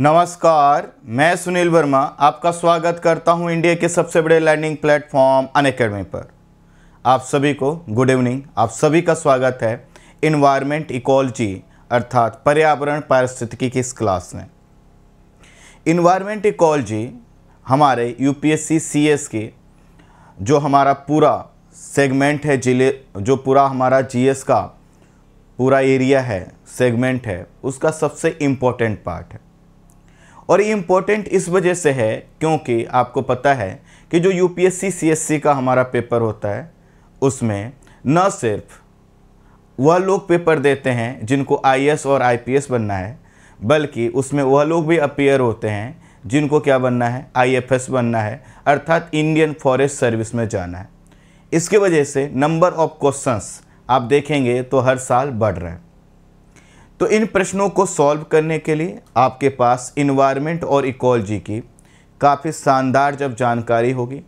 नमस्कार मैं सुनील वर्मा आपका स्वागत करता हूं इंडिया के सबसे बड़े लर्निंग प्लेटफॉर्म अन अकेडमी पर आप सभी को गुड इवनिंग आप सभी का स्वागत है इन्वायरमेंट इकोलॉजी अर्थात पर्यावरण पारिस्थितिकी की इस क्लास में इन्वायरमेंट इकोलॉजी हमारे यूपीएससी सीएस के जो हमारा पूरा सेगमेंट है जिले जो पूरा हमारा जीएस का पूरा एरिया है सेगमेंट है उसका सबसे इम्पोर्टेंट पार्ट है और ये इम्पोर्टेंट इस वजह से है क्योंकि आपको पता है कि जो यूपीएससी सीएससी का हमारा पेपर होता है उसमें न सिर्फ वह लोग पेपर देते हैं जिनको आई और आई बनना है बल्कि उसमें वह लोग भी अपेयर होते हैं जिनको क्या बनना है आई बनना है अर्थात इंडियन फॉरेस्ट सर्विस में जाना है इसके वजह से नंबर ऑफ क्वेश्चंस आप देखेंगे तो हर साल बढ़ रहे हैं तो इन प्रश्नों को सॉल्व करने के लिए आपके पास इन्वायरमेंट और इकोलॉजी की काफ़ी शानदार जब जानकारी होगी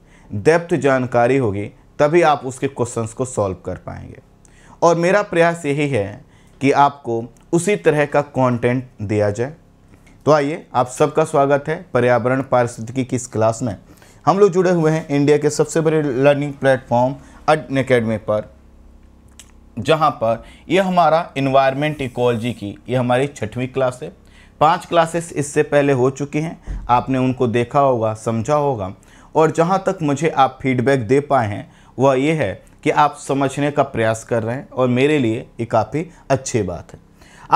डेप्थ जानकारी होगी तभी आप उसके क्वेश्चंस को सॉल्व कर पाएंगे और मेरा प्रयास यही है कि आपको उसी तरह का कंटेंट दिया जाए तो आइए आप सबका स्वागत है पर्यावरण पारिस्थितिकी की इस क्लास में हम लोग जुड़े हुए हैं इंडिया के सबसे बड़े लर्निंग प्लेटफॉर्म अडन अकेडमी पर जहाँ पर यह हमारा इन्वायरमेंट इकोलॉजी की ये हमारी छठवीं क्लास है पांच क्लासेस इससे पहले हो चुकी हैं आपने उनको देखा होगा समझा होगा और जहाँ तक मुझे आप फीडबैक दे पाए हैं वह ये है कि आप समझने का प्रयास कर रहे हैं और मेरे लिए ये काफ़ी अच्छी बात है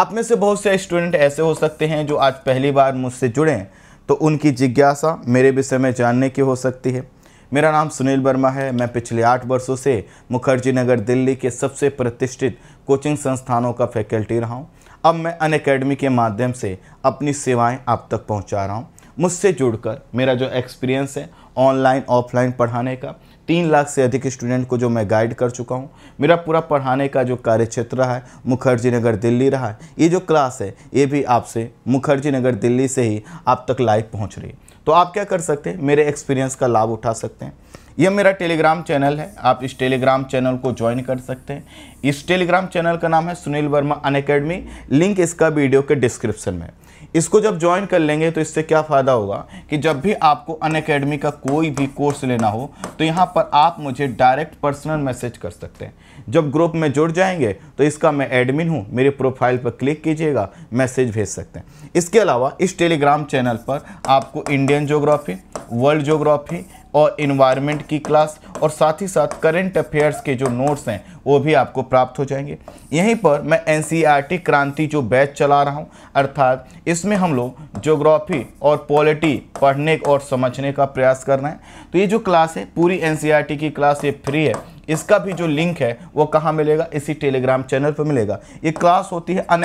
आप में से बहुत से स्टूडेंट ऐसे हो सकते हैं जो आज पहली बार मुझसे जुड़े हैं तो उनकी जिज्ञासा मेरे विषय में जानने की हो सकती है मेरा नाम सुनील वर्मा है मैं पिछले आठ वर्षों से मुखर्जी नगर दिल्ली के सबसे प्रतिष्ठित कोचिंग संस्थानों का फैकल्टी रहा हूँ अब मैं अन अकेडमी के माध्यम से अपनी सेवाएं आप तक पहुंचा रहा हूं मुझसे जुड़कर मेरा जो एक्सपीरियंस है ऑनलाइन ऑफलाइन पढ़ाने का तीन लाख से अधिक स्टूडेंट को जो मैं गाइड कर चुका हूँ मेरा पूरा पढ़ाने का जो कार्य क्षेत्र रहा है मुखर्जी नगर दिल्ली रहा है ये जो क्लास है ये भी आपसे मुखर्जी नगर दिल्ली से ही आप तक लाइव पहुँच रही है तो आप क्या कर सकते हैं मेरे एक्सपीरियंस का लाभ उठा सकते हैं यह मेरा टेलीग्राम चैनल है आप इस टेलीग्राम चैनल को ज्वाइन कर सकते हैं इस टेलीग्राम चैनल का नाम है सुनील वर्मा अनएकेडमी लिंक इसका वीडियो के डिस्क्रिप्शन में इसको जब ज्वाइन कर लेंगे तो इससे क्या फ़ायदा होगा कि जब भी आपको अन अकेडमी का कोई भी कोर्स लेना हो तो यहाँ पर आप मुझे डायरेक्ट पर्सनल मैसेज कर सकते हैं जब ग्रुप में जुड़ जाएंगे तो इसका मैं एडमिन हूँ मेरे प्रोफाइल पर क्लिक कीजिएगा मैसेज भेज सकते हैं इसके अलावा इस टेलीग्राम चैनल पर आपको इंडियन जोग्राफी वर्ल्ड जोग्राफी और इन्वायरमेंट की क्लास और साथ ही साथ करेंट अफेयर्स के जो नोट्स हैं वो भी आपको प्राप्त हो जाएंगे यहीं पर मैं एन e क्रांति जो बैच चला रहा हूँ अर्थात इसमें हम लोग जोग्राफी और पॉलिटी पढ़ने और समझने का प्रयास कर रहे हैं तो ये जो क्लास है पूरी एन e की क्लास ये फ्री है इसका भी जो लिंक है वो कहाँ मिलेगा इसी टेलीग्राम चैनल पर मिलेगा ये क्लास होती है अन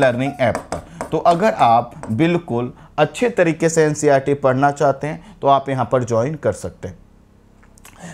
लर्निंग ऐप पर तो अगर आप बिल्कुल अच्छे तरीके से एन e पढ़ना चाहते हैं तो आप यहां पर ज्वाइन कर सकते हैं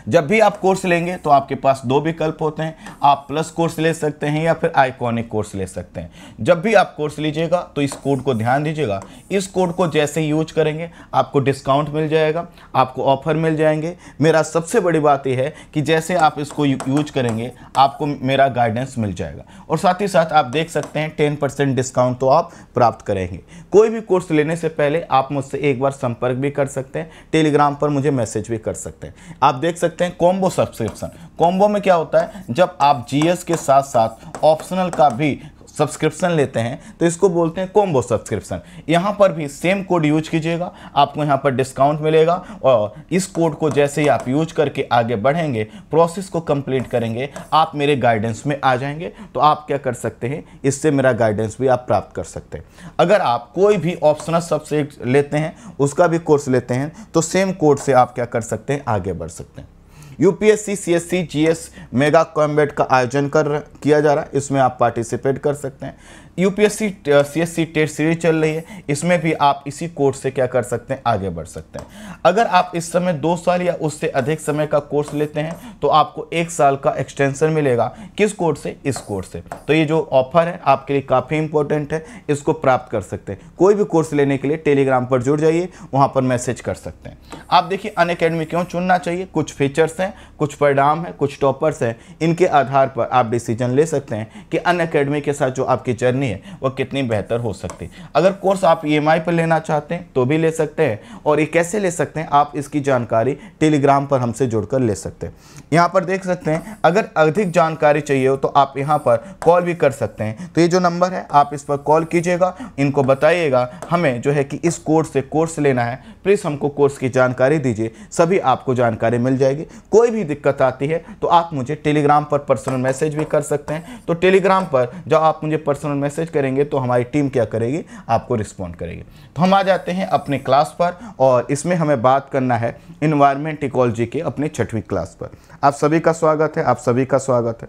जब भी आप कोर्स लेंगे तो आपके पास दो विकल्प होते हैं आप प्लस कोर्स ले सकते हैं या फिर आइकॉनिक कोर्स ले सकते हैं जब भी आप कोर्स लीजिएगा तो इस कोड को ध्यान दीजिएगा इस कोड को जैसे यूज करेंगे आपको डिस्काउंट मिल जाएगा आपको ऑफर मिल जाएंगे मेरा सबसे बड़ी बात यह है कि जैसे आप इसको यूज करेंगे आपको मेरा गाइडेंस मिल जाएगा और साथ ही साथ आप देख सकते हैं टेन परसेंट डिस्काउंट तो आप प्राप्त करेंगे कोई भी कोर्स लेने से पहले आप मुझसे एक बार संपर्क भी कर सकते हैं टेलीग्राम पर मुझे मैसेज भी कर सकते हैं आप देख देख सकते हैं कॉम्बो सब्सक्रिप्शन कॉम्बो में क्या होता है जब आप जीएस के साथ साथ ऑप्शनल का भी सब्सक्रिप्शन लेते हैं तो इसको बोलते हैं कॉम्बो सब्सक्रिप्शन यहाँ पर भी सेम कोड यूज कीजिएगा आपको यहाँ पर डिस्काउंट मिलेगा और इस कोड को जैसे ही आप यूज करके आगे बढ़ेंगे प्रोसेस को कंप्लीट करेंगे आप मेरे गाइडेंस में आ जाएंगे तो आप क्या कर सकते हैं इससे मेरा गाइडेंस भी आप प्राप्त कर सकते हैं अगर आप कोई भी ऑप्शनल सब्सक्रिप्ट लेते हैं उसका भी कोर्स लेते हैं तो सेम कोड से आप क्या कर सकते हैं आगे बढ़ सकते हैं UPSC CSC GS mega combat का आयोजन कर किया जा रहा है इसमें आप पार्टिसिपेट कर सकते हैं यूपीएससी सीएससी टेस्ट सीरीज चल रही है इसमें भी आप इसी कोर्स से क्या कर सकते हैं आगे बढ़ सकते हैं अगर आप इस समय दो साल या उससे अधिक समय का कोर्स लेते हैं तो आपको एक साल का एक्सटेंशन मिलेगा किस कोर्स से इस कोर्स से तो ये जो ऑफर है आपके लिए काफ़ी इंपॉर्टेंट है इसको प्राप्त कर सकते हैं कोई भी कोर्स लेने के लिए टेलीग्राम पर जुड़ जाइए वहाँ पर मैसेज कर सकते हैं आप देखिए अन क्यों चुनना चाहिए कुछ फीचर्स हैं कुछ परिणाम हैं कुछ टॉपर्स हैं इनके आधार पर आप डिसीजन ले सकते हैं कि अन के साथ जो आपकी जर्नी करनी है वह कितनी बेहतर हो सकती है अगर कोर्स आप ई e पर लेना चाहते हैं तो भी ले सकते हैं और ये कैसे ले सकते हैं आप इसकी जानकारी टेलीग्राम पर हमसे जुड़कर ले सकते हैं यहाँ पर देख सकते हैं अगर अधिक जानकारी चाहिए हो तो आप यहाँ पर कॉल भी कर सकते हैं तो ये जो नंबर है आप इस पर कॉल कीजिएगा इनको बताइएगा हमें जो है कि इस कोर्स से कोर्स लेना है प्लीज़ हमको कोर्स की जानकारी दीजिए सभी आपको जानकारी मिल जाएगी कोई भी दिक्कत आती है तो आप मुझे टेलीग्राम पर पर्सनल मैसेज भी कर सकते हैं तो टेलीग्राम पर जब आप मुझे पर्सनल मैसेज मैसेज करेंगे तो हमारी टीम क्या करेगी आपको रिस्पॉन्ड करेगी तो हम आ जाते हैं अपने क्लास पर और इसमें हमें बात करना है इन्वायरमेंट इकोलॉजी के अपने छठवीं क्लास पर आप सभी का स्वागत है आप सभी का स्वागत है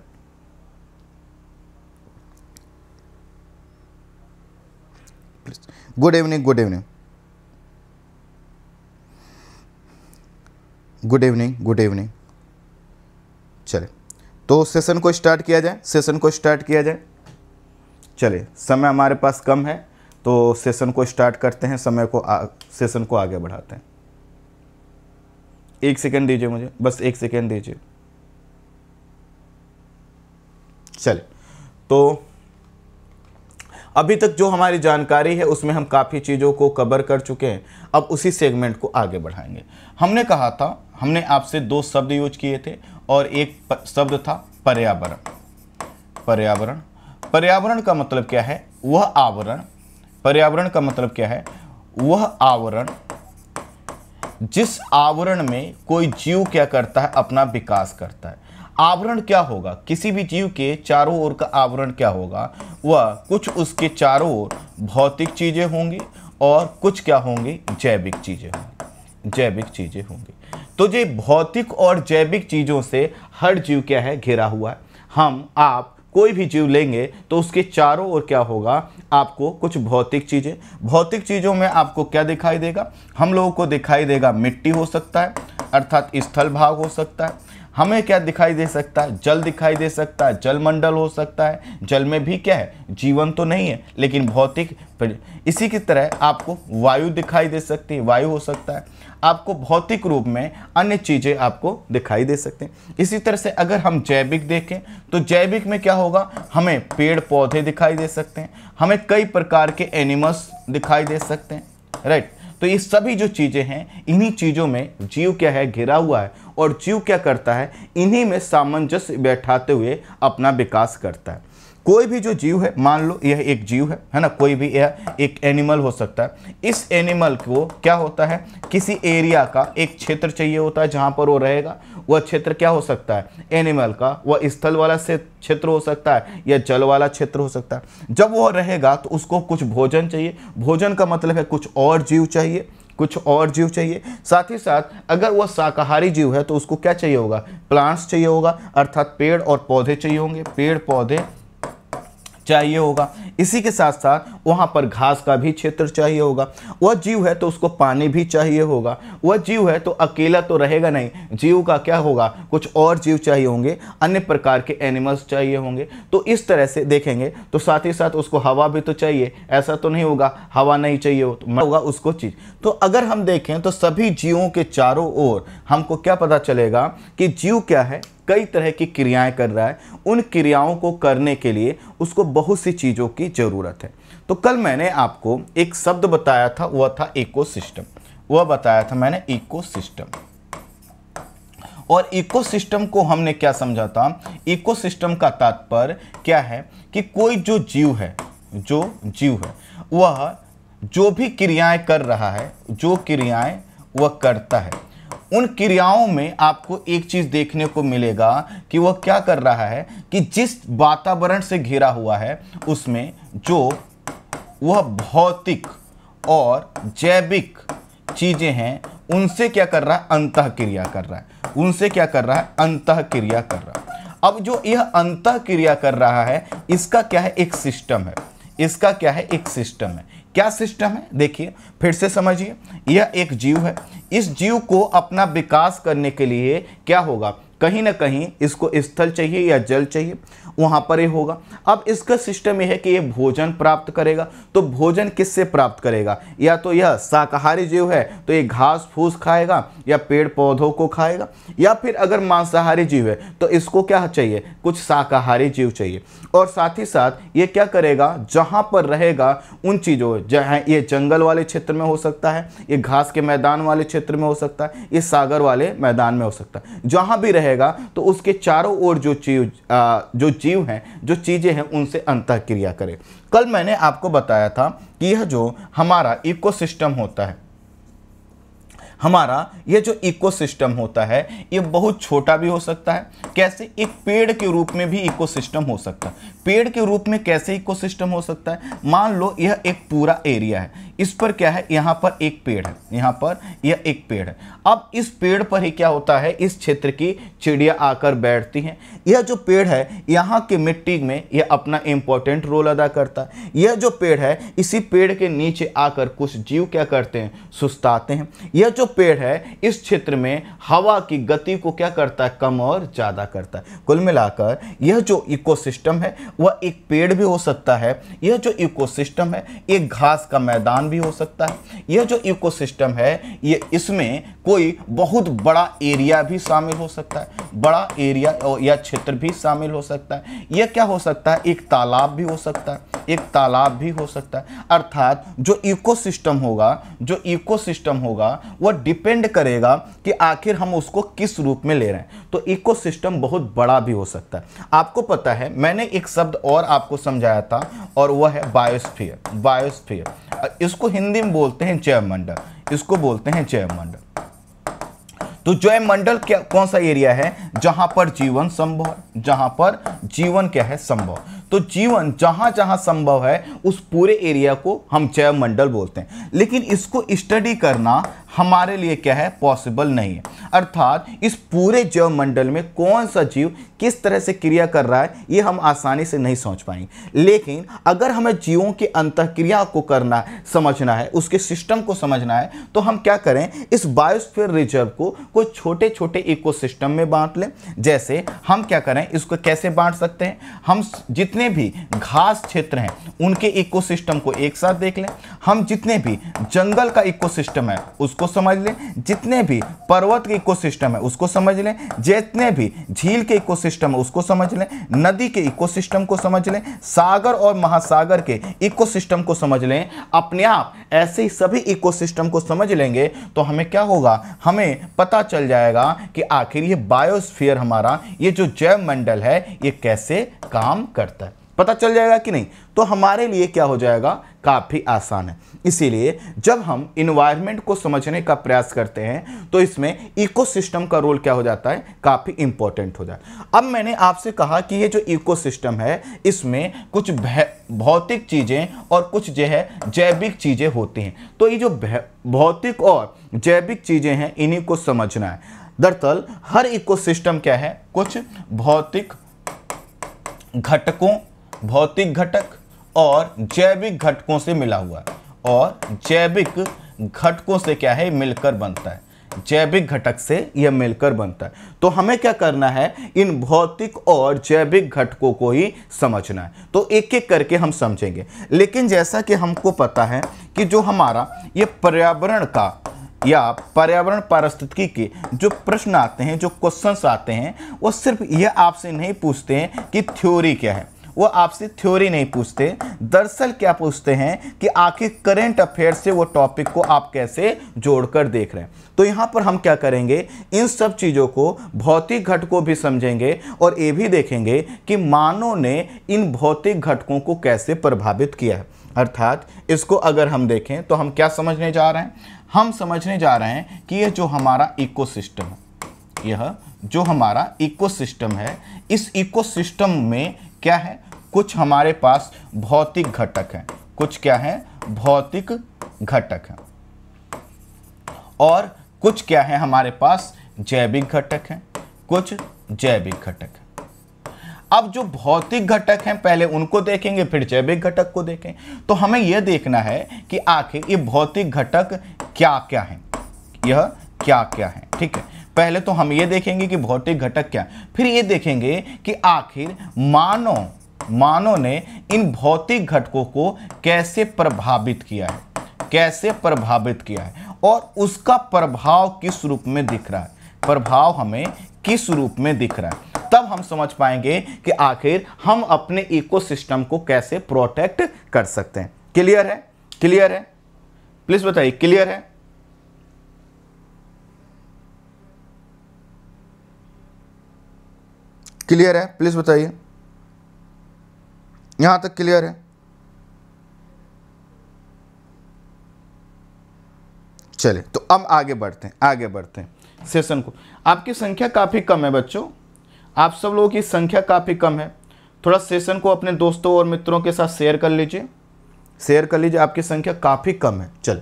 good evening good evening good evening good evening चले तो सेशन को स्टार्ट किया जाए सेशन को स्टार्ट किया जाए चले समय हमारे पास कम है तो सेशन को स्टार्ट करते हैं समय को आ, सेशन को आगे बढ़ाते हैं एक सेकेंड दीजिए मुझे बस एक सेकेंड दीजिए चले तो अभी तक जो हमारी जानकारी है उसमें हम काफ़ी चीज़ों को कवर कर चुके हैं अब उसी सेगमेंट को आगे बढ़ाएंगे हमने कहा था हमने आपसे दो शब्द यूज किए थे और एक शब्द था पर्यावरण पर्यावरण पर्यावरण का मतलब क्या है वह आवरण पर्यावरण का मतलब क्या है वह आवरण जिस आवरण में कोई जीव क्या करता है अपना विकास करता है आवरण क्या होगा किसी भी जीव के चारों ओर का आवरण क्या होगा वह कुछ उसके चारों ओर भौतिक चीज़ें होंगी और कुछ क्या होंगी जैविक चीज़ें होंगी जैविक चीज़ें होंगी तो ये भौतिक और जैविक चीज़ों से हर जीव क्या है घिरा हुआ है हम आप कोई भी जीव लेंगे तो उसके चारों ओर क्या होगा आपको कुछ भौतिक चीज़ें भौतिक चीज़ों में आपको क्या दिखाई देगा हम लोगों को दिखाई देगा मिट्टी हो सकता है अर्थात स्थल भाग हो सकता है हमें क्या दिखाई दे सकता है जल दिखाई दे सकता है जलमंडल हो सकता है जल में भी क्या है जीवन तो नहीं है लेकिन भौतिक इसी की तरह आपको वायु दिखाई दे सकती है वायु हो सकता है आपको भौतिक रूप में अन्य चीज़ें आपको दिखाई दे सकते हैं इसी तरह से अगर हम जैविक देखें तो जैविक में क्या होगा हमें पेड़ पौधे दिखाई दे सकते हैं हमें कई प्रकार के एनिमल्स दिखाई दे सकते हैं राइट तो ये सभी जो चीज़ें हैं इन्हीं चीज़ों में जीव क्या है घिरा हुआ है और जीव क्या करता है इन्हीं में सामंजस्य बैठाते हुए अपना विकास करता है कोई भी जो जीव है मान लो यह एक जीव है है ना कोई भी यह एक एनिमल हो सकता है इस एनिमल को क्या होता है किसी एरिया का एक क्षेत्र चाहिए होता है जहाँ पर वो रहेगा वह क्षेत्र क्या हो सकता है एनिमल का वह स्थल वाला से क्षेत्र हो सकता है या जल वाला क्षेत्र हो सकता है जब वह रहेगा तो उसको कुछ भोजन चाहिए भोजन का मतलब है कुछ और जीव चाहिए कुछ और जीव चाहिए साथ ही साथ अगर वह शाकाहारी जीव है तो उसको क्या चाहिए होगा प्लांट्स चाहिए होगा अर्थात पेड़ और पौधे चाहिए होंगे पेड़ पौधे चाहिए होगा इसी के साथ साथ वहाँ पर घास का भी क्षेत्र चाहिए होगा वह जीव है तो उसको पानी भी चाहिए होगा वह जीव है तो अकेला तो रहेगा नहीं जीव का क्या होगा कुछ और जीव चाहिए होंगे अन्य प्रकार के एनिमल्स चाहिए होंगे तो इस तरह से देखेंगे तो साथ ही साथ उसको हवा भी तो चाहिए ऐसा तो नहीं होगा हवा नहीं चाहिए हो तो होगा उसको चीज़ तो अगर हम देखें तो सभी जीवों के चारों ओर हमको क्या पता चलेगा कि जीव क्या है कई तरह की क्रियाएं कर रहा है उन क्रियाओं को करने के लिए उसको बहुत सी चीज़ों की ज़रूरत है तो कल मैंने आपको एक शब्द बताया था वह था इकोसिस्टम वह बताया था मैंने इकोसिस्टम और इकोसिस्टम को हमने क्या समझा था इकोसिस्टम का तात्पर्य क्या है कि कोई जो जीव है जो जीव है वह जो भी क्रियाएं कर रहा है जो क्रियाएं वह करता है उन क्रियाओं में आपको एक चीज देखने को मिलेगा कि वह क्या कर रहा है कि जिस वातावरण से घिरा हुआ है उसमें जो वह भौतिक और जैविक चीजें हैं उनसे क्या कर रहा है अंत क्रिया कर रहा है उनसे क्या कर रहा है अंत क्रिया कर रहा है अब जो यह अंत क्रिया कर रहा है इसका क्या है एक सिस्टम है इसका क्या है एक सिस्टम है क्या सिस्टम है देखिए फिर से समझिए यह एक जीव है इस जीव को अपना विकास करने के लिए क्या होगा कहीं ना कहीं इसको स्थल चाहिए या जल चाहिए वहाँ पर ये होगा अब इसका सिस्टम यह है कि ये भोजन प्राप्त करेगा तो भोजन किससे प्राप्त करेगा या तो यह शाकाहारी जीव है तो ये घास फूस खाएगा या पेड़ पौधों को खाएगा या फिर अगर मांसाहारी जीव है तो इसको क्या चाहिए कुछ शाकाहारी जीव चाहिए और साथ ही साथ ये क्या करेगा जहाँ पर रहेगा उन चीज़ों जहाँ ये जंगल वाले क्षेत्र में हो सकता है ये घास के मैदान वाले क्षेत्र में हो सकता है ये सागर वाले मैदान में हो सकता है जहाँ भी रहेगा तो उसके चारों ओर जो चीज जो जीव हैं जो चीज़ें हैं उनसे अंत क्रिया करें कल मैंने आपको बताया था कि यह जो हमारा इकोसिस्टम होता है हमारा ये जो इकोसिस्टम होता है ये बहुत छोटा भी हो सकता है कैसे एक पेड़ के रूप में भी इकोसिस्टम हो सकता है पेड़ के रूप में कैसे इकोसिस्टम हो सकता है मान लो यह एक पूरा एरिया है इस पर क्या है यहाँ पर एक पेड़ है यहाँ पर यह एक पेड़ है अब इस पेड़ पर ही क्या होता है इस क्षेत्र की चिड़िया आकर बैठती हैं यह जो पेड़ है यहाँ की मिट्टी में यह अपना इम्पोर्टेंट रोल अदा करता है यह जो पेड़ है इसी पेड़ के नीचे आकर कुछ जीव क्या करते हैं सुस्ताते हैं यह जो जो पेड़ है इस क्षेत्र में हवा की गति को क्या करता है कम और ज़्यादा करता है कुल मिलाकर यह जो इकोसिस्टम है वह एक पेड़ भी हो सकता है यह जो इकोसिस्टम है एक घास का मैदान भी हो सकता है यह जो इकोसिस्टम है ये इसमें कोई बहुत बड़ा एरिया भी शामिल हो सकता है बड़ा एरिया या क्षेत्र भी शामिल हो सकता है यह क्या हो सकता है एक तालाब भी हो सकता है एक तालाब भी हो सकता है अर्थात जो इकोसिस्टम होगा जो इकोसिस्टम होगा वह पर डिपेंड करेगा कि आखिर हम उसको किस रूप में ले रहे हैं तो इकोसिस्टम बहुत बड़ा भी हो सकता है आपको पता है मैंने एक शब्द और आपको समझाया था और वह है बायोस्फीयर बायोस्फीयर इसको हिंदी में बोलते हैं जयमंडल इसको बोलते हैं जयमंडल तो जयमंडल मंडल क्या कौन सा एरिया है जहां पर जीवन संभव जहां पर जीवन क्या है संभव तो जीवन जहां जहां संभव है उस पूरे एरिया को हम जैव मंडल बोलते हैं लेकिन इसको स्टडी करना हमारे लिए क्या है पॉसिबल नहीं है अर्थात इस पूरे जैव मंडल में कौन सा जीव किस तरह से क्रिया कर रहा है ये हम आसानी से नहीं सोच पाएंगे लेकिन अगर हमें जीवों की अंत क्रिया को करना समझना है उसके सिस्टम को समझना है तो हम क्या करें इस बायोस्फीयर रिजर्व को कोई छोटे छोटे इकोसिस्टम में बांट लें जैसे हम क्या करें इसको कैसे बांट सकते हैं हम जितने जितने भी घास क्षेत्र हैं उनके इकोसिस्टम को एक साथ देख लें हम जितने भी जंगल का इकोसिस्टम है उसको समझ लें जितने भी पर्वत के इकोसिस्टम है उसको समझ लें जितने भी झील के इकोसिस्टम है उसको समझ लें नदी के इकोसिस्टम को समझ लें सागर और महासागर के इकोसिस्टम को समझ लें अपने आप ऐसे ही सभी इकोसिस्टम को समझ लेंगे तो हमें क्या होगा हमें पता चल जाएगा कि आखिर ये बायोस्फीयर हमारा ये जो जैव मंडल है ये कैसे काम करता है पता चल जाएगा कि नहीं तो हमारे लिए क्या हो जाएगा काफ़ी आसान है इसीलिए जब हम इन्वायरमेंट को समझने का प्रयास करते हैं तो इसमें इकोसिस्टम का रोल क्या हो जाता है काफ़ी इंपॉर्टेंट हो जाता है अब मैंने आपसे कहा कि ये जो इकोसिस्टम है इसमें कुछ भौतिक चीज़ें और कुछ जो है जैविक चीज़ें होती हैं तो ये जो भौतिक और जैविक चीज़ें हैं इन्हीं को समझना है दरअसल हर इकोसिस्टम क्या है कुछ भौतिक घटकों भौतिक घटक और जैविक घटकों से मिला हुआ है और जैविक घटकों से क्या है मिलकर बनता है जैविक घटक से यह मिलकर बनता है तो हमें क्या करना है इन भौतिक और जैविक घटकों को ही समझना है तो एक एक करके हम समझेंगे लेकिन जैसा कि हमको पता है कि जो हमारा ये पर्यावरण का या पर्यावरण पारिस्थितिकी के जो प्रश्न आते हैं जो क्वेश्चंस आते हैं वो सिर्फ यह आपसे नहीं पूछते हैं कि थ्योरी क्या है वो आपसे थ्योरी नहीं पूछते दरअसल क्या पूछते हैं कि आखिर करेंट अफेयर से वो टॉपिक को आप कैसे जोड़कर देख रहे हैं तो यहाँ पर हम क्या करेंगे इन सब चीज़ों को भौतिक घटकों भी समझेंगे और ये भी देखेंगे कि मानव ने इन भौतिक घटकों को कैसे प्रभावित किया है अर्थात इसको अगर हम देखें तो हम क्या समझने जा रहे हैं हम समझने जा रहे हैं कि ये जो हमारा इकोसिस्टम है यह जो हमारा इकोसिस्टम है इस इकोसिस्टम में क्या है कुछ हमारे पास भौतिक घटक हैं कुछ क्या है भौतिक घटक हैं और कुछ क्या है हमारे पास जैविक घटक हैं कुछ जैविक घटक हैं अब जो भौतिक घटक हैं पहले उनको देखेंगे फिर जैविक घटक को देखें तो हमें यह देखना है कि आखिर ये भौतिक घटक क्या क्या हैं यह क्या क्या है ठीक है पहले तो हम ये देखेंगे कि भौतिक घटक क्या फिर ये देखेंगे कि आखिर मानव मानव ने इन भौतिक घटकों को कैसे प्रभावित किया है कैसे प्रभावित किया है और उसका प्रभाव किस रूप में दिख रहा है प्रभाव हमें किस रूप में दिख रहा है तब हम समझ पाएंगे कि आखिर हम अपने इकोसिस्टम को कैसे प्रोटेक्ट कर सकते हैं क्लियर है क्लियर है प्लीज़ बताइए क्लियर है क्लियर है प्लीज़ बताइए यहाँ तक क्लियर है चले तो अब आगे बढ़ते हैं आगे बढ़ते हैं सेशन को आपकी संख्या काफ़ी कम है बच्चों आप सब लोगों की संख्या काफ़ी कम है थोड़ा सेशन को अपने दोस्तों और मित्रों के साथ शेयर कर लीजिए शेयर कर लीजिए आपकी संख्या काफ़ी कम है चल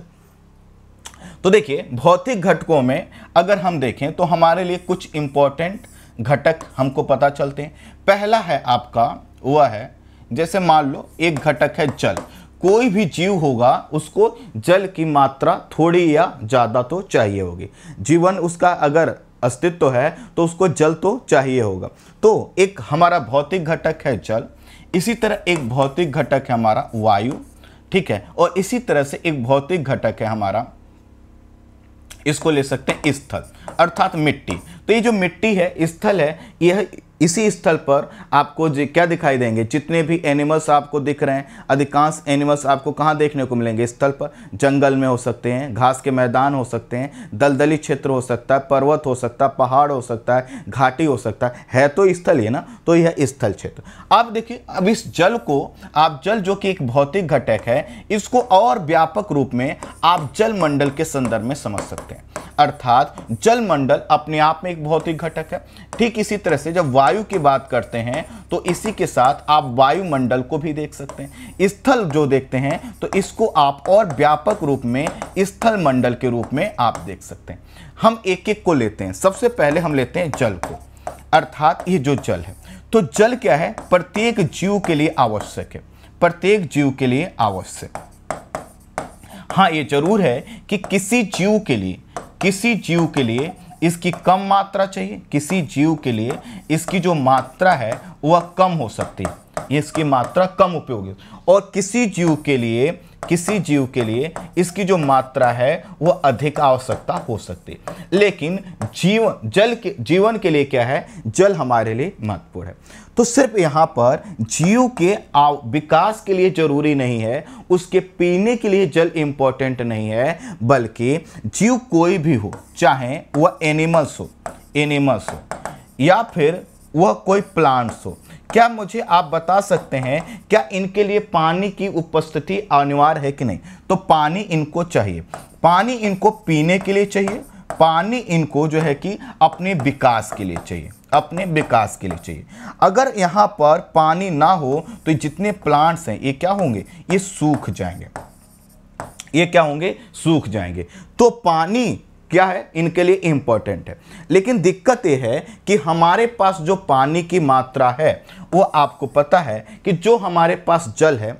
तो देखिए भौतिक घटकों में अगर हम देखें तो हमारे लिए कुछ इंपॉर्टेंट घटक हमको पता चलते हैं पहला है आपका वह है जैसे मान लो एक घटक है जल कोई भी जीव होगा उसको जल की मात्रा थोड़ी या ज़्यादा तो चाहिए होगी जीवन उसका अगर अस्तित्व तो है तो उसको जल तो चाहिए होगा तो एक हमारा भौतिक घटक है जल इसी तरह एक भौतिक घटक है हमारा वायु ठीक है और इसी तरह से एक भौतिक घटक है हमारा इसको ले सकते हैं स्थल अर्थात मिट्टी तो ये जो मिट्टी है स्थल है यह इसी स्थल पर आपको क्या दिखाई देंगे जितने भी एनिमल्स आपको दिख रहे हैं अधिकांश एनिमल्स आपको कहाँ देखने को मिलेंगे स्थल पर जंगल में हो सकते हैं घास के मैदान हो सकते हैं दलदली क्षेत्र हो सकता है पर्वत हो सकता है पहाड़ हो सकता है घाटी हो सकता है है तो स्थल ही ना तो यह स्थल क्षेत्र आप देखिए अब इस जल को आप जल जो कि एक भौतिक घटक है इसको और व्यापक रूप में आप जल मंडल के संदर्भ में समझ सकते हैं अर्थात जलमंडल अपने आप में एक भौतिक घटक है ठीक इसी तरह से जब वायु की बात करते हैं तो इसी के साथ आप वायुमंडल को भी देख सकते हैं स्थल जो देखते हैं तो इसको आप और व्यापक रूप में स्थल मंडल के रूप में आप देख सकते हैं हम एक एक को लेते हैं सबसे पहले हम लेते हैं जल को अर्थात ये जो जल है तो जल क्या है प्रत्येक जीव के लिए आवश्यक है प्रत्येक जीव के लिए आवश्यक हाँ ये जरूर है कि किसी जीव के लिए किसी जीव के लिए इसकी कम मात्रा चाहिए किसी जीव के लिए इसकी जो मात्रा है वह कम हो सकती है इसकी मात्रा कम उपयोगी और किसी जीव के लिए किसी जीव के लिए इसकी जो मात्रा है वह अधिक आवश्यकता हो सकती है लेकिन जीव जल के जीवन के लिए क्या है जल हमारे लिए महत्वपूर्ण है तो सिर्फ यहाँ पर जीव के विकास के लिए जरूरी नहीं है उसके पीने के लिए जल इंपॉर्टेंट नहीं है बल्कि जीव कोई भी हो चाहे वह एनिमल्स हो एनिमल्स हो या फिर वह कोई प्लांट्स हो क्या मुझे आप बता सकते हैं क्या इनके लिए पानी की उपस्थिति अनिवार्य है कि नहीं तो पानी इनको चाहिए पानी इनको पीने के लिए चाहिए पानी इनको जो है कि अपने विकास के लिए चाहिए अपने विकास के लिए चाहिए अगर यहाँ पर पानी ना हो तो जितने प्लांट्स हैं ये क्या होंगे ये सूख जाएंगे ये क्या होंगे सूख जाएंगे तो पानी क्या है इनके लिए इम्पोर्टेंट है लेकिन दिक्कत ये है कि हमारे पास जो पानी की मात्रा है वो आपको पता है कि जो हमारे पास जल है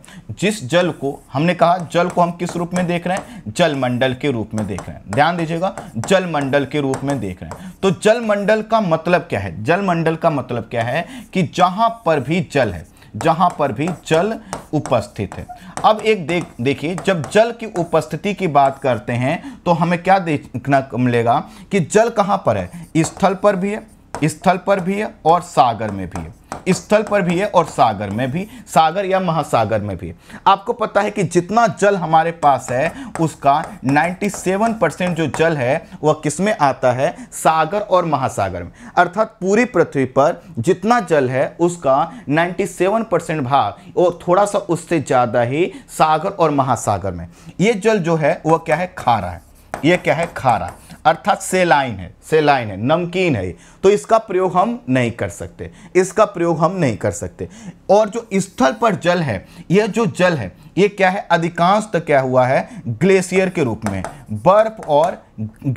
जिस जल को हमने कहा जल को हम किस रूप में देख रहे हैं जलमंडल के रूप में देख रहे हैं ध्यान दीजिएगा जलमंडल के रूप में देख रहे हैं तो जलमंडल का मतलब क्या है जलमंडल का मतलब क्या है कि जहाँ पर भी जल है जहां पर भी जल उपस्थित है अब एक देख देखिए जब जल की उपस्थिति की बात करते हैं तो हमें क्या देखना मिलेगा कि जल कहाँ पर है स्थल पर भी है स्थल पर भी है और सागर में भी है स्थल पर भी है और सागर में भी सागर या महासागर में भी आपको पता है कि जितना जल हमारे पास है उसका 97 परसेंट जो जल है वह किस में आता है सागर और महासागर में अर्थात पूरी पृथ्वी पर जितना जल है उसका 97 परसेंट भाग और थोड़ा सा उससे ज़्यादा ही सागर और महासागर में ये जल जो है वह क्या है खारा है यह क्या है खारा अर्थात सेलाइन है सेलाइन है नमकीन है तो इसका प्रयोग हम नहीं कर सकते इसका प्रयोग हम नहीं कर सकते और जो स्थल पर जल है यह जो जल है ये क्या है अधिकांश तो क्या हुआ है ग्लेशियर के रूप में बर्फ और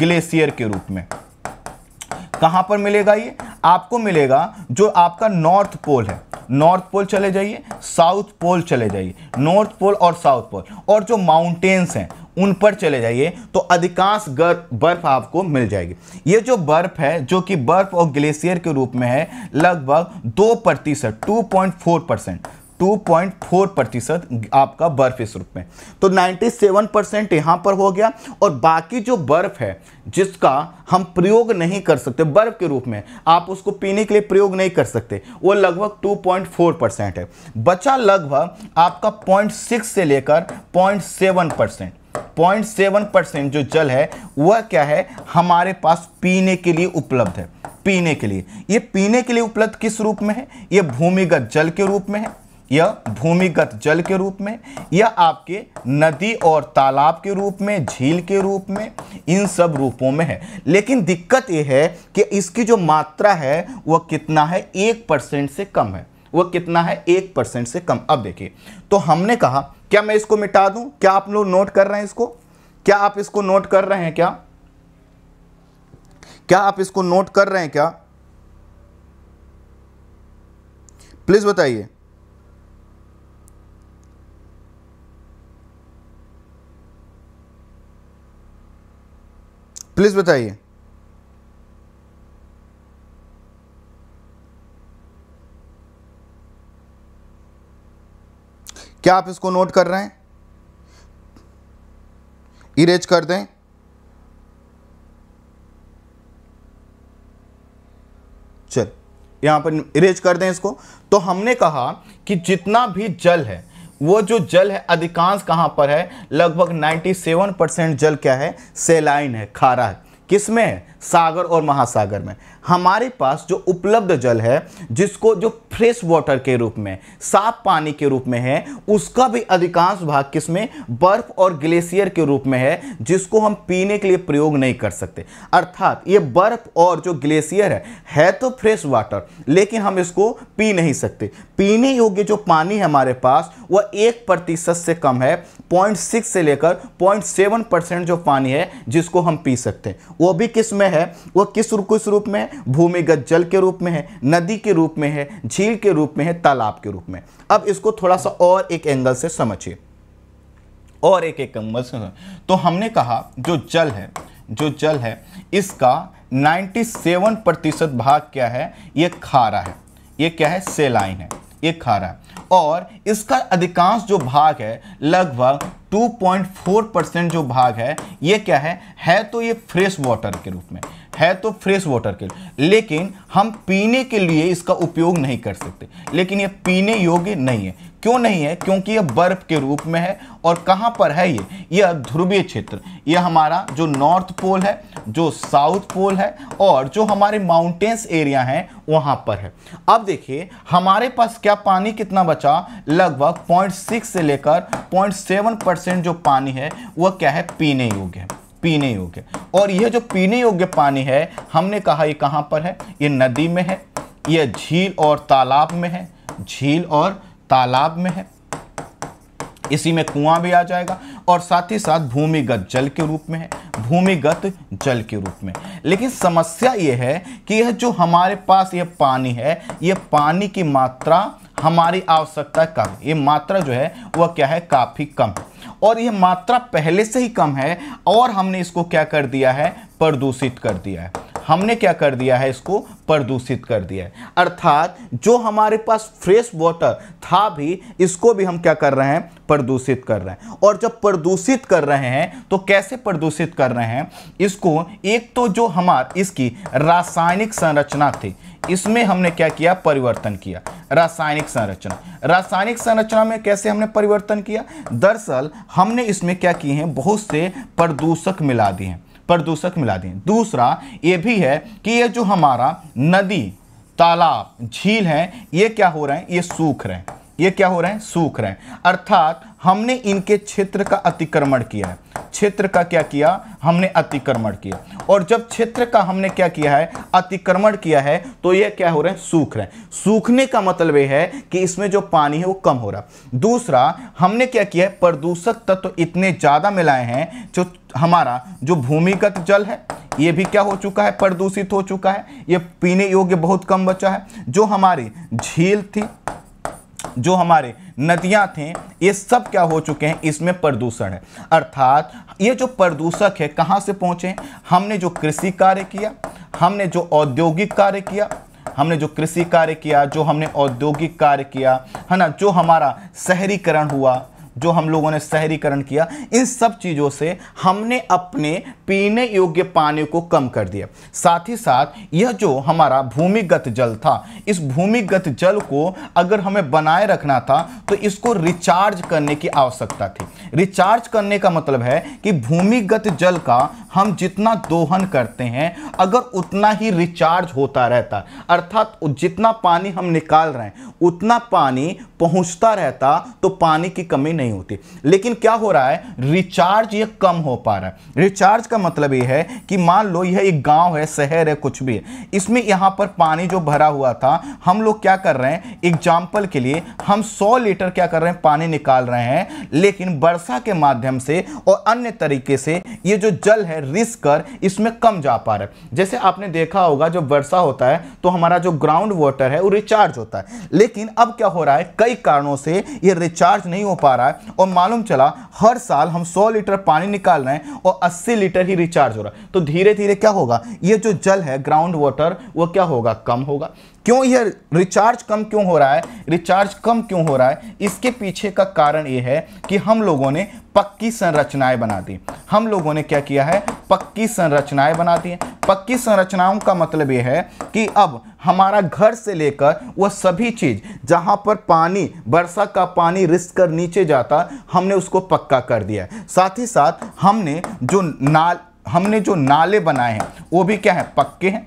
ग्लेशियर के रूप में कहाँ पर मिलेगा ये आपको मिलेगा जो आपका नॉर्थ पोल है नॉर्थ पोल चले जाइए साउथ पोल चले जाइए नॉर्थ पोल और साउथ पोल और जो माउंटेन्स हैं उन पर चले जाइए तो अधिकांश बर्फ आपको मिल जाएगी ये जो बर्फ है जो कि बर्फ और ग्लेशियर के रूप में है लगभग दो प्रतिशत टू पॉइंट फोर परसेंट 2.4 प्रतिशत आपका बर्फ इस रूप में तो 97 परसेंट यहाँ पर हो गया और बाकी जो बर्फ है जिसका हम प्रयोग नहीं कर सकते बर्फ के रूप में आप उसको पीने के लिए प्रयोग नहीं कर सकते वो लगभग 2.4 परसेंट है बचा लगभग आपका 0.6 से लेकर 0.7 परसेंट पॉइंट सेवन परसेंट जो जल है वह क्या है हमारे पास पीने के लिए उपलब्ध है पीने के लिए यह पीने के लिए उपलब्ध किस रूप में है यह भूमिगत जल के रूप में है यह भूमिगत जल के रूप में या आपके नदी और तालाब के रूप में झील के रूप में इन सब रूपों में है लेकिन दिक्कत यह है कि इसकी जो मात्रा है वह कितना है एक परसेंट से कम है वो कितना है एक परसेंट से कम अब देखिए तो हमने कहा क्या मैं इसको मिटा दूं क्या आप लोग नोट कर रहे हैं इसको क्या आप इसको नोट कर रहे हैं क्या क्या आप इसको नोट कर रहे हैं क्या प्लीज बताइए प्लीज बताइए क्या आप इसको नोट कर रहे हैं इरेज कर दें चल यहां पर इरेज कर दें इसको तो हमने कहा कि जितना भी जल है वो जो जल है अधिकांश कहां पर है लगभग 97 परसेंट जल क्या है सेलाइन है खारा है किस में है सागर और महासागर में हमारे पास जो उपलब्ध जल है जिसको जो फ्रेश वाटर के रूप में साफ पानी के रूप में है उसका भी अधिकांश भाग किस में बर्फ और ग्लेशियर के रूप में है जिसको हम पीने के लिए प्रयोग नहीं कर सकते अर्थात ये बर्फ और जो ग्लेशियर है है तो फ्रेश वाटर लेकिन हम इसको पी नहीं सकते पीने योग्य जो पानी हमारे पास वह एक प्रतिशत से कम है 0.6 से लेकर 0.7 परसेंट जो पानी है जिसको हम पी सकते हैं वो भी किस में है वो किस किस रूप में भूमिगत जल के रूप में है नदी के रूप में है झील के रूप में है तालाब के रूप में अब इसको थोड़ा सा और एक एंगल से समझिए और एक एक एंगल से तो हमने कहा जो जल है जो जल है इसका 97 प्रतिशत भाग क्या है ये खारा है ये क्या है सेलाइन है ये खा रहा है और इसका अधिकांश जो भाग है लगभग 2.4 परसेंट जो भाग है ये क्या है है तो ये फ्रेश वाटर के रूप में है तो फ्रेश वाटर के लिए लेकिन हम पीने के लिए इसका उपयोग नहीं कर सकते लेकिन यह पीने योग्य नहीं है क्यों नहीं है क्योंकि यह बर्फ के रूप में है और कहाँ पर है ये यह ध्रुवीय क्षेत्र यह हमारा जो नॉर्थ पोल है जो साउथ पोल है और जो हमारे माउंटेन्स एरिया हैं वहाँ पर है अब देखिए हमारे पास क्या पानी कितना बचा लगभग 0.6 से लेकर 0.7 परसेंट जो पानी है वह क्या है पीने योग्य है पीने योग्य और यह जो पीने योग्य पानी है हमने कहा ये कहां पर है ये नदी में है यह झील और तालाब में है झील और तालाब में है इसी में कुआं भी आ जाएगा और साथ ही साथ भूमिगत जल के रूप में है भूमिगत जल के रूप में लेकिन समस्या यह है कि यह जो हमारे पास यह पानी है यह पानी की मात्रा हमारी आवश्यकता कम ये मात्रा जो है वह क्या है काफ़ी कम है और यह मात्रा पहले से ही कम है और हमने इसको क्या कर दिया है प्रदूषित कर दिया है हमने क्या कर दिया है इसको प्रदूषित कर दिया है अर्थात जो हमारे पास फ्रेश वाटर था भी इसको भी हम क्या कर रहे हैं प्रदूषित कर रहे हैं और जब प्रदूषित कर रहे हैं तो कैसे प्रदूषित कर रहे हैं इसको एक तो जो हमार इसकी रासायनिक संरचना थी इसमें हमने क्या किया परिवर्तन किया रासायनिक संरचना रासायनिक संरचना में कैसे हमने परिवर्तन किया दरअसल हमने इसमें क्या किए हैं बहुत से प्रदूषक मिला दिए हैं प्रदूषक मिला दिए दूसरा ये भी है कि ये जो हमारा नदी तालाब झील है ये क्या हो रहे हैं ये सूख रहे हैं ये क्या हो रहे हैं सूख रहे हैं अर्थात हमने इनके क्षेत्र का अतिक्रमण किया है क्षेत्र का क्या किया हमने अतिक्रमण किया और जब क्षेत्र का हमने क्या किया है अतिक्रमण किया है तो ये क्या हो रहे हैं सूख रहे हैं सूखने का मतलब यह है कि इसमें जो पानी है वो कम हो रहा दूसरा हमने क्या किया है प्रदूषक तत्व तो इतने ज़्यादा मिलाए हैं जो हमारा जो भूमिगत जल है ये भी क्या हो चुका है प्रदूषित हो चुका है ये पीने योग्य बहुत कम बचा है जो हमारी झील थी जो हमारे नदियाँ थे ये सब क्या हो चुके हैं इसमें प्रदूषण है अर्थात ये जो प्रदूषक है कहाँ से पहुँचे हमने जो कृषि कार्य किया हमने जो औद्योगिक कार्य किया हमने जो कृषि कार्य किया जो हमने औद्योगिक कार्य किया है ना जो हमारा शहरीकरण हुआ जो हम लोगों ने शहरीकरण किया इन सब चीज़ों से हमने अपने पीने योग्य पानी को कम कर दिया साथ ही साथ यह जो हमारा भूमिगत जल था इस भूमिगत जल को अगर हमें बनाए रखना था तो इसको रिचार्ज करने की आवश्यकता थी रिचार्ज करने का मतलब है कि भूमिगत जल का हम जितना दोहन करते हैं अगर उतना ही रिचार्ज होता रहता अर्थात जितना पानी हम निकाल रहे हैं उतना पानी पहुंचता रहता तो पानी की कमी नहीं होती लेकिन क्या हो रहा है रिचार्ज ये कम हो पा रहा है रिचार्ज का मतलब ये है कि मान लो यह एक गांव है शहर है कुछ भी है इसमें यहाँ पर पानी जो भरा हुआ था हम लोग क्या कर रहे हैं एग्जाम्पल के लिए हम सौ लीटर क्या कर रहे हैं पानी निकाल रहे हैं लेकिन वर्षा के माध्यम से और अन्य तरीके से ये जो जल है रिस कर इसमें कम जा पा रहा है जैसे आपने देखा होगा जब वर्षा होता है तो हमारा जो ग्राउंड वाटर है वो रिचार्ज होता है लेकिन अब क्या हो रहा है कई कारणों से ये रिचार्ज नहीं हो पा रहा है और मालूम चला हर साल हम 100 लीटर पानी निकाल रहे हैं और 80 लीटर ही रिचार्ज हो रहा है तो धीरे धीरे क्या होगा ये जो जल है ग्राउंड वाटर वो क्या होगा कम होगा क्यों यह रिचार्ज कम क्यों हो रहा है रिचार्ज कम क्यों हो रहा है इसके पीछे का कारण ये है कि हम लोगों ने पक्की संरचनाएं बना दी हम लोगों ने क्या किया है पक्की संरचनाएं बना दी हैं पक्की संरचनाओं का मतलब यह है कि अब हमारा घर से लेकर वह सभी चीज़ जहाँ पर पानी वर्षा का पानी रिस कर नीचे जाता हमने उसको पक्का कर दिया है साथ ही साथ हमने जो नाल हमने जो नाले बनाए हैं वो भी क्या है पक्के हैं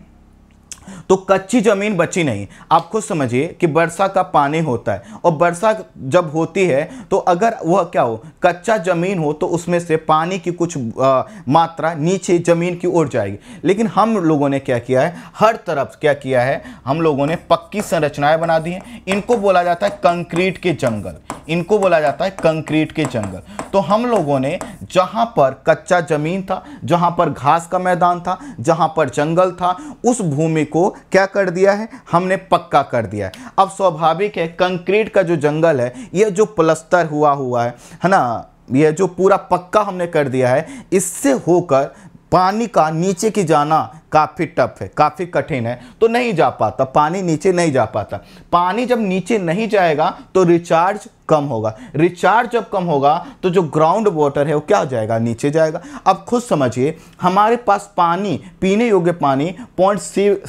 तो कच्ची ज़मीन बची नहीं आप खुद समझिए कि वर्षा का पानी होता है और वर्षा जब होती है तो अगर वह क्या हो कच्चा ज़मीन हो तो उसमें से पानी की कुछ आ, मात्रा नीचे ज़मीन की ओर जाएगी लेकिन हम लोगों ने क्या किया है हर तरफ क्या किया है हम लोगों ने पक्की संरचनाएं बना दी हैं इनको बोला जाता है कंक्रीट के जंगल इनको बोला जाता है कंक्रीट के जंगल तो हम लोगों ने जहां पर कच्चा ज़मीन था जहां पर घास का मैदान था जहां पर जंगल था उस भूमि को को क्या कर दिया है हमने पक्का कर दिया है अब स्वाभाविक है कंक्रीट का जो जंगल है यह जो प्लस्तर हुआ हुआ है है ना यह जो पूरा पक्का हमने कर दिया है इससे होकर पानी का नीचे की जाना काफ़ी टफ है काफ़ी कठिन है तो नहीं जा पाता पानी नीचे नहीं जा पाता पानी जब नीचे नहीं जाएगा तो रिचार्ज कम होगा रिचार्ज जब कम होगा तो जो ग्राउंड वाटर है वो क्या जाएगा नीचे जाएगा अब खुद समझिए हमारे पास पानी पीने योग्य पानी पॉइंट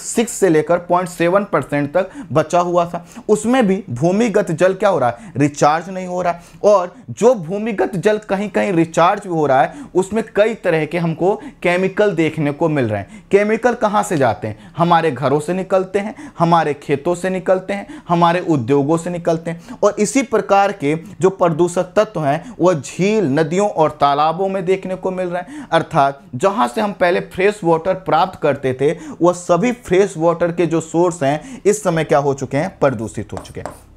सिक्स से लेकर पॉइंट सेवन परसेंट तक बचा हुआ था उसमें भी भूमिगत जल क्या हो रहा है रिचार्ज नहीं हो रहा है और जो भूमिगत जल कहीं कहीं रिचार्ज भी हो रहा है उसमें कई तरह के हमको केमिकल देखने को मिल रहे हैं केमिकल केमिकल कहाँ से जाते हैं हमारे घरों से निकलते हैं हमारे खेतों से निकलते हैं हमारे उद्योगों से निकलते हैं और इसी प्रकार के जो प्रदूषक तत्व हैं वह झील नदियों और तालाबों में देखने को मिल रहे हैं अर्थात जहाँ से हम पहले फ्रेश वाटर प्राप्त करते थे वह सभी फ्रेश वाटर के जो सोर्स हैं इस समय क्या हो चुके हैं प्रदूषित हो चुके हैं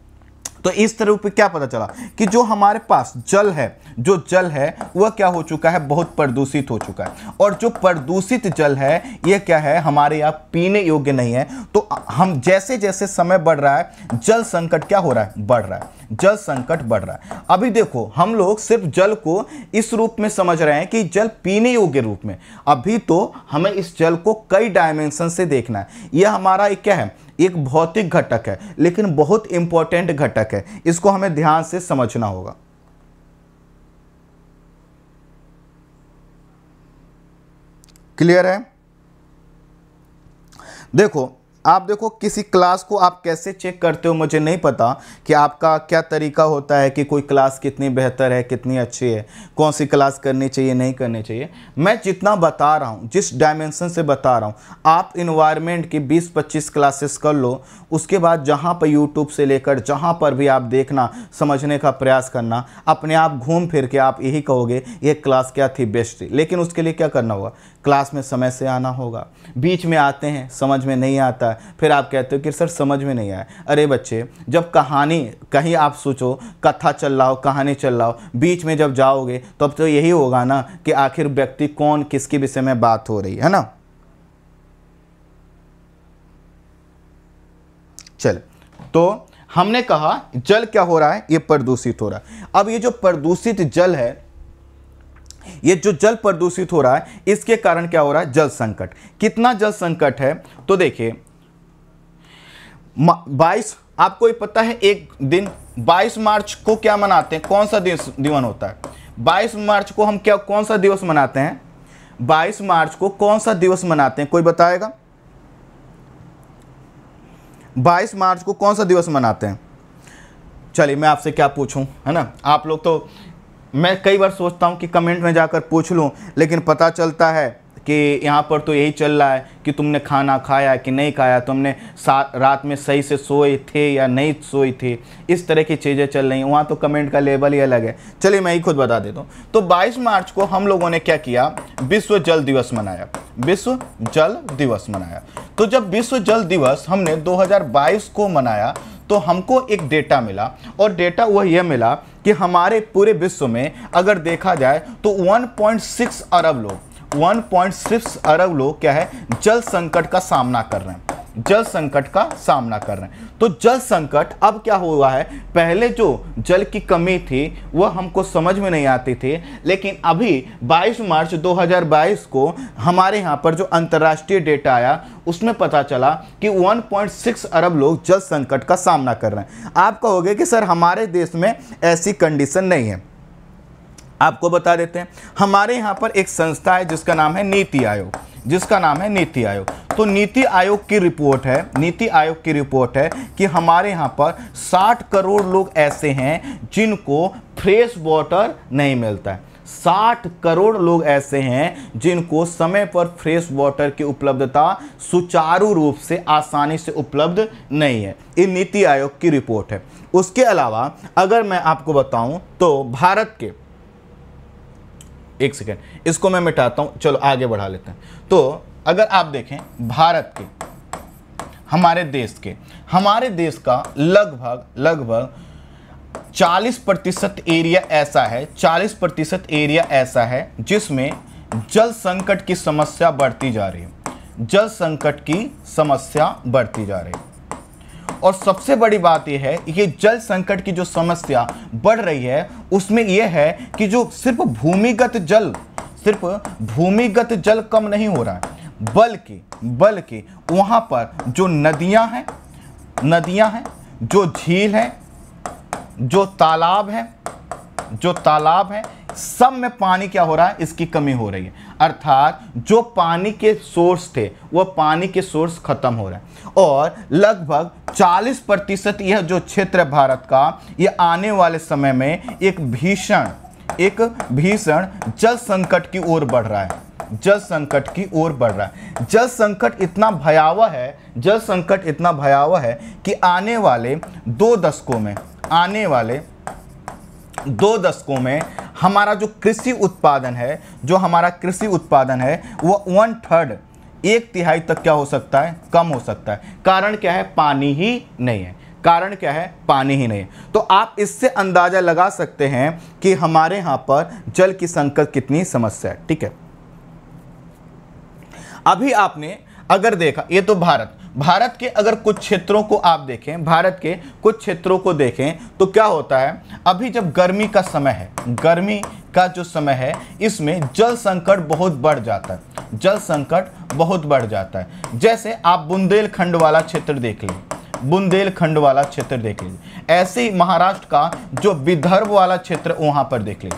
तो इस तरह पे क्या पता चला कि जो हमारे पास जल है जो जल है वह क्या हो चुका है बहुत प्रदूषित हो चुका है और जो प्रदूषित जल है यह क्या है हमारे यहाँ पीने योग्य नहीं है तो हम जैसे जैसे समय बढ़ रहा है जल संकट क्या हो रहा है बढ़ रहा है जल संकट बढ़ रहा है अभी देखो हम लोग सिर्फ जल को इस रूप में समझ रहे हैं कि जल पीने योग्य रूप में अभी तो हमें इस जल को कई डायमेंशन से देखना है यह हमारा एक क्या है एक भौतिक घटक है लेकिन बहुत इंपॉर्टेंट घटक है इसको हमें ध्यान से समझना होगा क्लियर है देखो आप देखो किसी क्लास को आप कैसे चेक करते हो मुझे नहीं पता कि आपका क्या तरीका होता है कि कोई क्लास कितनी बेहतर है कितनी अच्छी है कौन सी क्लास करनी चाहिए नहीं करनी चाहिए मैं जितना बता रहा हूँ जिस डायमेंशन से बता रहा हूँ आप इन्वायरमेंट की बीस पच्चीस क्लासेस कर लो उसके बाद जहाँ पर यूट्यूब से लेकर जहाँ पर भी आप देखना समझने का प्रयास करना अपने आप घूम फिर के आप यही कहोगे ये क्लास क्या थी बेस्ट थी लेकिन उसके लिए क्या करना होगा क्लास में समय से आना होगा बीच में आते हैं समझ में नहीं आता फिर आप कहते हो कि सर समझ में नहीं आए अरे बच्चे जब कहानी कहीं आप सोचो कथा चल रहा हो कहानी चल रहा हो बीच में जब जाओगे तो तो यही होगा ना कि आखिर व्यक्ति कौन किसके विषय में बात हो रही है ना चल तो हमने कहा जल क्या हो रहा है ये प्रदूषित हो रहा है अब ये जो प्रदूषित जल है ये जो जल प्रदूषित हो रहा है इसके कारण क्या हो रहा है जल संकट कितना जल संकट है तो देखिए बाईस आपको ये पता है एक दिन 22 मार्च को क्या मनाते हैं कौन सा दिवन होता है 22 मार्च को हम क्या कौन सा दिवस मनाते हैं 22 मार्च को कौन सा दिवस मनाते हैं कोई बताएगा 22 मार्च को कौन सा दिवस मनाते हैं चलिए मैं आपसे क्या पूछूं है ना आप लोग तो मैं कई बार सोचता हूँ कि कमेंट में जाकर पूछ लूँ लेकिन पता चलता है कि यहाँ पर तो यही चल रहा है कि तुमने खाना खाया कि नहीं खाया तुमने रात में सही से सोए थे या नहीं सोए थे इस तरह की चीज़ें चल रही हैं वहाँ तो कमेंट का लेवल ही अलग है चलिए मैं ही खुद बता देता हूँ तो बाईस मार्च को हम लोगों ने क्या किया विश्व जल दिवस मनाया विश्व जल दिवस मनाया तो जब विश्व जल दिवस हमने दो को मनाया तो हमको एक डेटा मिला और डेटा वह यह मिला कि हमारे पूरे विश्व में अगर देखा जाए तो 1.6 अरब लोग 1.6 अरब लोग क्या है जल संकट का सामना कर रहे हैं जल संकट का सामना कर रहे हैं तो जल संकट अब क्या हुआ है पहले जो जल की कमी थी वह हमको समझ में नहीं आती थी लेकिन अभी 22 मार्च 2022 को हमारे यहाँ पर जो अंतर्राष्ट्रीय डेटा आया उसमें पता चला कि 1.6 अरब लोग जल संकट का सामना कर रहे हैं आप कहोगे कि सर हमारे देश में ऐसी कंडीशन नहीं है आपको बता देते हैं हमारे यहाँ पर एक संस्था है जिसका नाम है नीति आयोग जिसका नाम है नीति आयोग तो नीति आयोग की रिपोर्ट है नीति आयोग की रिपोर्ट है कि हमारे यहाँ पर 60 करोड़ लोग ऐसे हैं जिनको फ्रेश वाटर नहीं मिलता है साठ करोड़ लोग ऐसे हैं जिनको समय पर फ्रेश वाटर की उपलब्धता सुचारू रूप से आसानी से उपलब्ध नहीं है ये नीति आयोग की रिपोर्ट है उसके अलावा अगर मैं आपको बताऊं तो भारत के एक सेकेंड इसको मैं मिटाता हूँ चलो आगे बढ़ा लेते हैं तो अगर आप देखें भारत के हमारे देश के हमारे देश का लगभग लगभग 40 प्रतिशत एरिया ऐसा है 40 प्रतिशत एरिया ऐसा है जिसमें जल संकट की समस्या बढ़ती जा रही है जल संकट की समस्या बढ़ती जा रही है और सबसे बड़ी बात यह है ये जल संकट की जो समस्या बढ़ रही है उसमें यह है कि जो सिर्फ भूमिगत जल सिर्फ भूमिगत जल कम नहीं हो रहा है बल्कि बल्कि वहां पर जो नदियां हैं नदियां हैं जो झील हैं जो तालाब हैं जो तालाब हैं सब में पानी क्या हो रहा है इसकी कमी हो रही है अर्थात जो पानी के सोर्स थे वह पानी के सोर्स खत्म हो रहे हैं और लगभग 40 प्रतिशत यह जो क्षेत्र है भारत का यह आने वाले समय में एक भीषण एक भीषण जल संकट की ओर बढ़ रहा है जल संकट की ओर बढ़ रहा है जल संकट इतना भयावह है जल संकट इतना भयावह है कि आने वाले दो दशकों में आने वाले दो दशकों में हमारा जो कृषि उत्पादन है जो हमारा कृषि उत्पादन है वह वन थर्ड एक तिहाई तक क्या हो सकता है कम हो सकता है कारण क्या है पानी ही नहीं है कारण क्या है पानी ही नहीं है तो आप इससे अंदाज़ा लगा सकते हैं कि हमारे यहां पर जल की संकट कितनी समस्या है ठीक है अभी आपने अगर देखा ये तो भारत भारत के अगर कुछ क्षेत्रों को आप देखें भारत के कुछ क्षेत्रों को देखें तो क्या होता है अभी जब गर्मी का समय है गर्मी का जो समय है इसमें जल संकट बहुत बढ़ जाता है जल संकट बहुत बढ़ जाता है जैसे आप बुंदेलखंड वाला क्षेत्र देख लें बुंदेलखंड वाला क्षेत्र देख लीजिए ऐसे ही महाराष्ट्र का जो विदर्भ वाला क्षेत्र वहाँ पर देख लें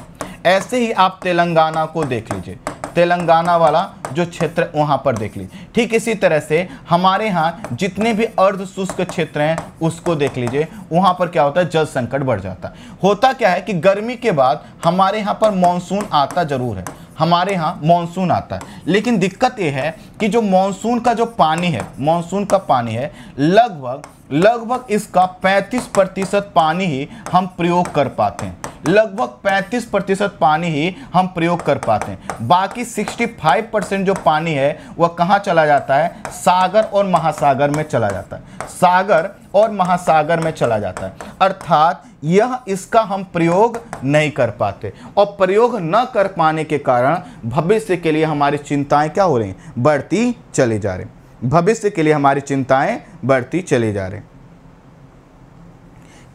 ऐसे ही आप तेलंगाना को देख लीजिए तेलंगाना वाला जो क्षेत्र वहाँ पर देख लीजिए ठीक इसी तरह से हमारे यहाँ जितने भी अर्ध शुष्क क्षेत्र हैं उसको देख लीजिए वहाँ पर क्या होता है जल संकट बढ़ जाता है होता क्या है कि गर्मी के बाद हमारे यहाँ पर मानसून आता ज़रूर है हमारे यहाँ मानसून आता है लेकिन दिक्कत यह है कि जो मानसून का जो पानी है मानसून का पानी है लगभग लगभग इसका 35 प्रतिशत पानी ही हम प्रयोग कर पाते हैं लगभग 35 प्रतिशत पानी ही हम प्रयोग कर पाते हैं बाकी 65 परसेंट जो पानी है वह कहाँ चला जाता है सागर और महासागर में चला जाता है सागर और महासागर में चला जाता है अर्थात यह इसका हम प्रयोग नहीं कर पाते और प्रयोग न कर पाने के कारण भविष्य के लिए हमारी चिंताएं क्या हो रही हैं बढ़ बढ़ती चले जा रहे भविष्य के लिए हमारी चिंताएं बढ़ती चले जा रहे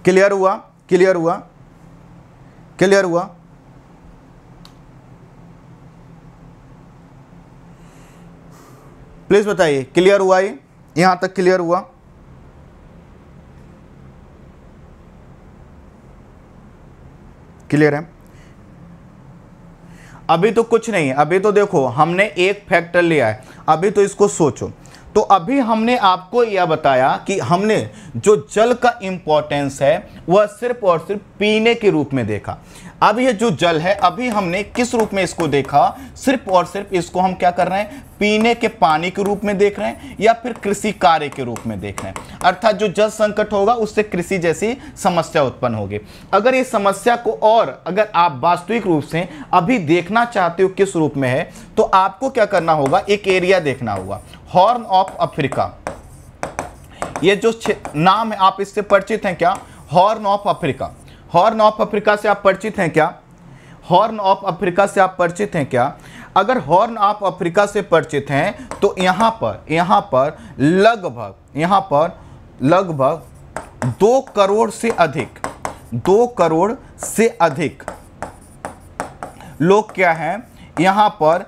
क्लियर हुआ क्लियर हुआ क्लियर हुआ प्लीज बताइए क्लियर हुआ ये यहां तक क्लियर हुआ क्लियर है अभी तो कुछ नहीं है अभी तो देखो हमने एक फैक्टर लिया है अभी तो इसको सोचो तो अभी हमने आपको यह बताया कि हमने जो जल का इम्पोर्टेंस है वह सिर्फ और सिर्फ पीने के रूप में देखा अब ये जो जल है अभी हमने किस रूप में इसको देखा सिर्फ और सिर्फ इसको हम क्या कर रहे हैं पीने के पानी के रूप में देख रहे हैं या फिर कृषि कार्य के रूप में देख रहे हैं अर्थात जो जल संकट होगा उससे कृषि जैसी समस्या उत्पन्न होगी अगर इस समस्या को और अगर आप वास्तविक रूप से अभी देखना चाहते हो किस रूप में है तो आपको क्या करना होगा एक एरिया देखना होगा हॉर्न ऑफ अफ्रीका ये जो नाम है आप इससे परिचित हैं क्या horn of Africa horn of Africa से आप परिचित हैं क्या हॉर्न ऑफ अफ्रीका से आप परिचित हैं क्या अगर हॉर्न ऑफ अफ्रीका से परिचित हैं तो यहाँ पर यहाँ पर लगभग यहाँ पर लगभग दो करोड़ से अधिक दो करोड़ से अधिक लोग क्या हैं यहाँ पर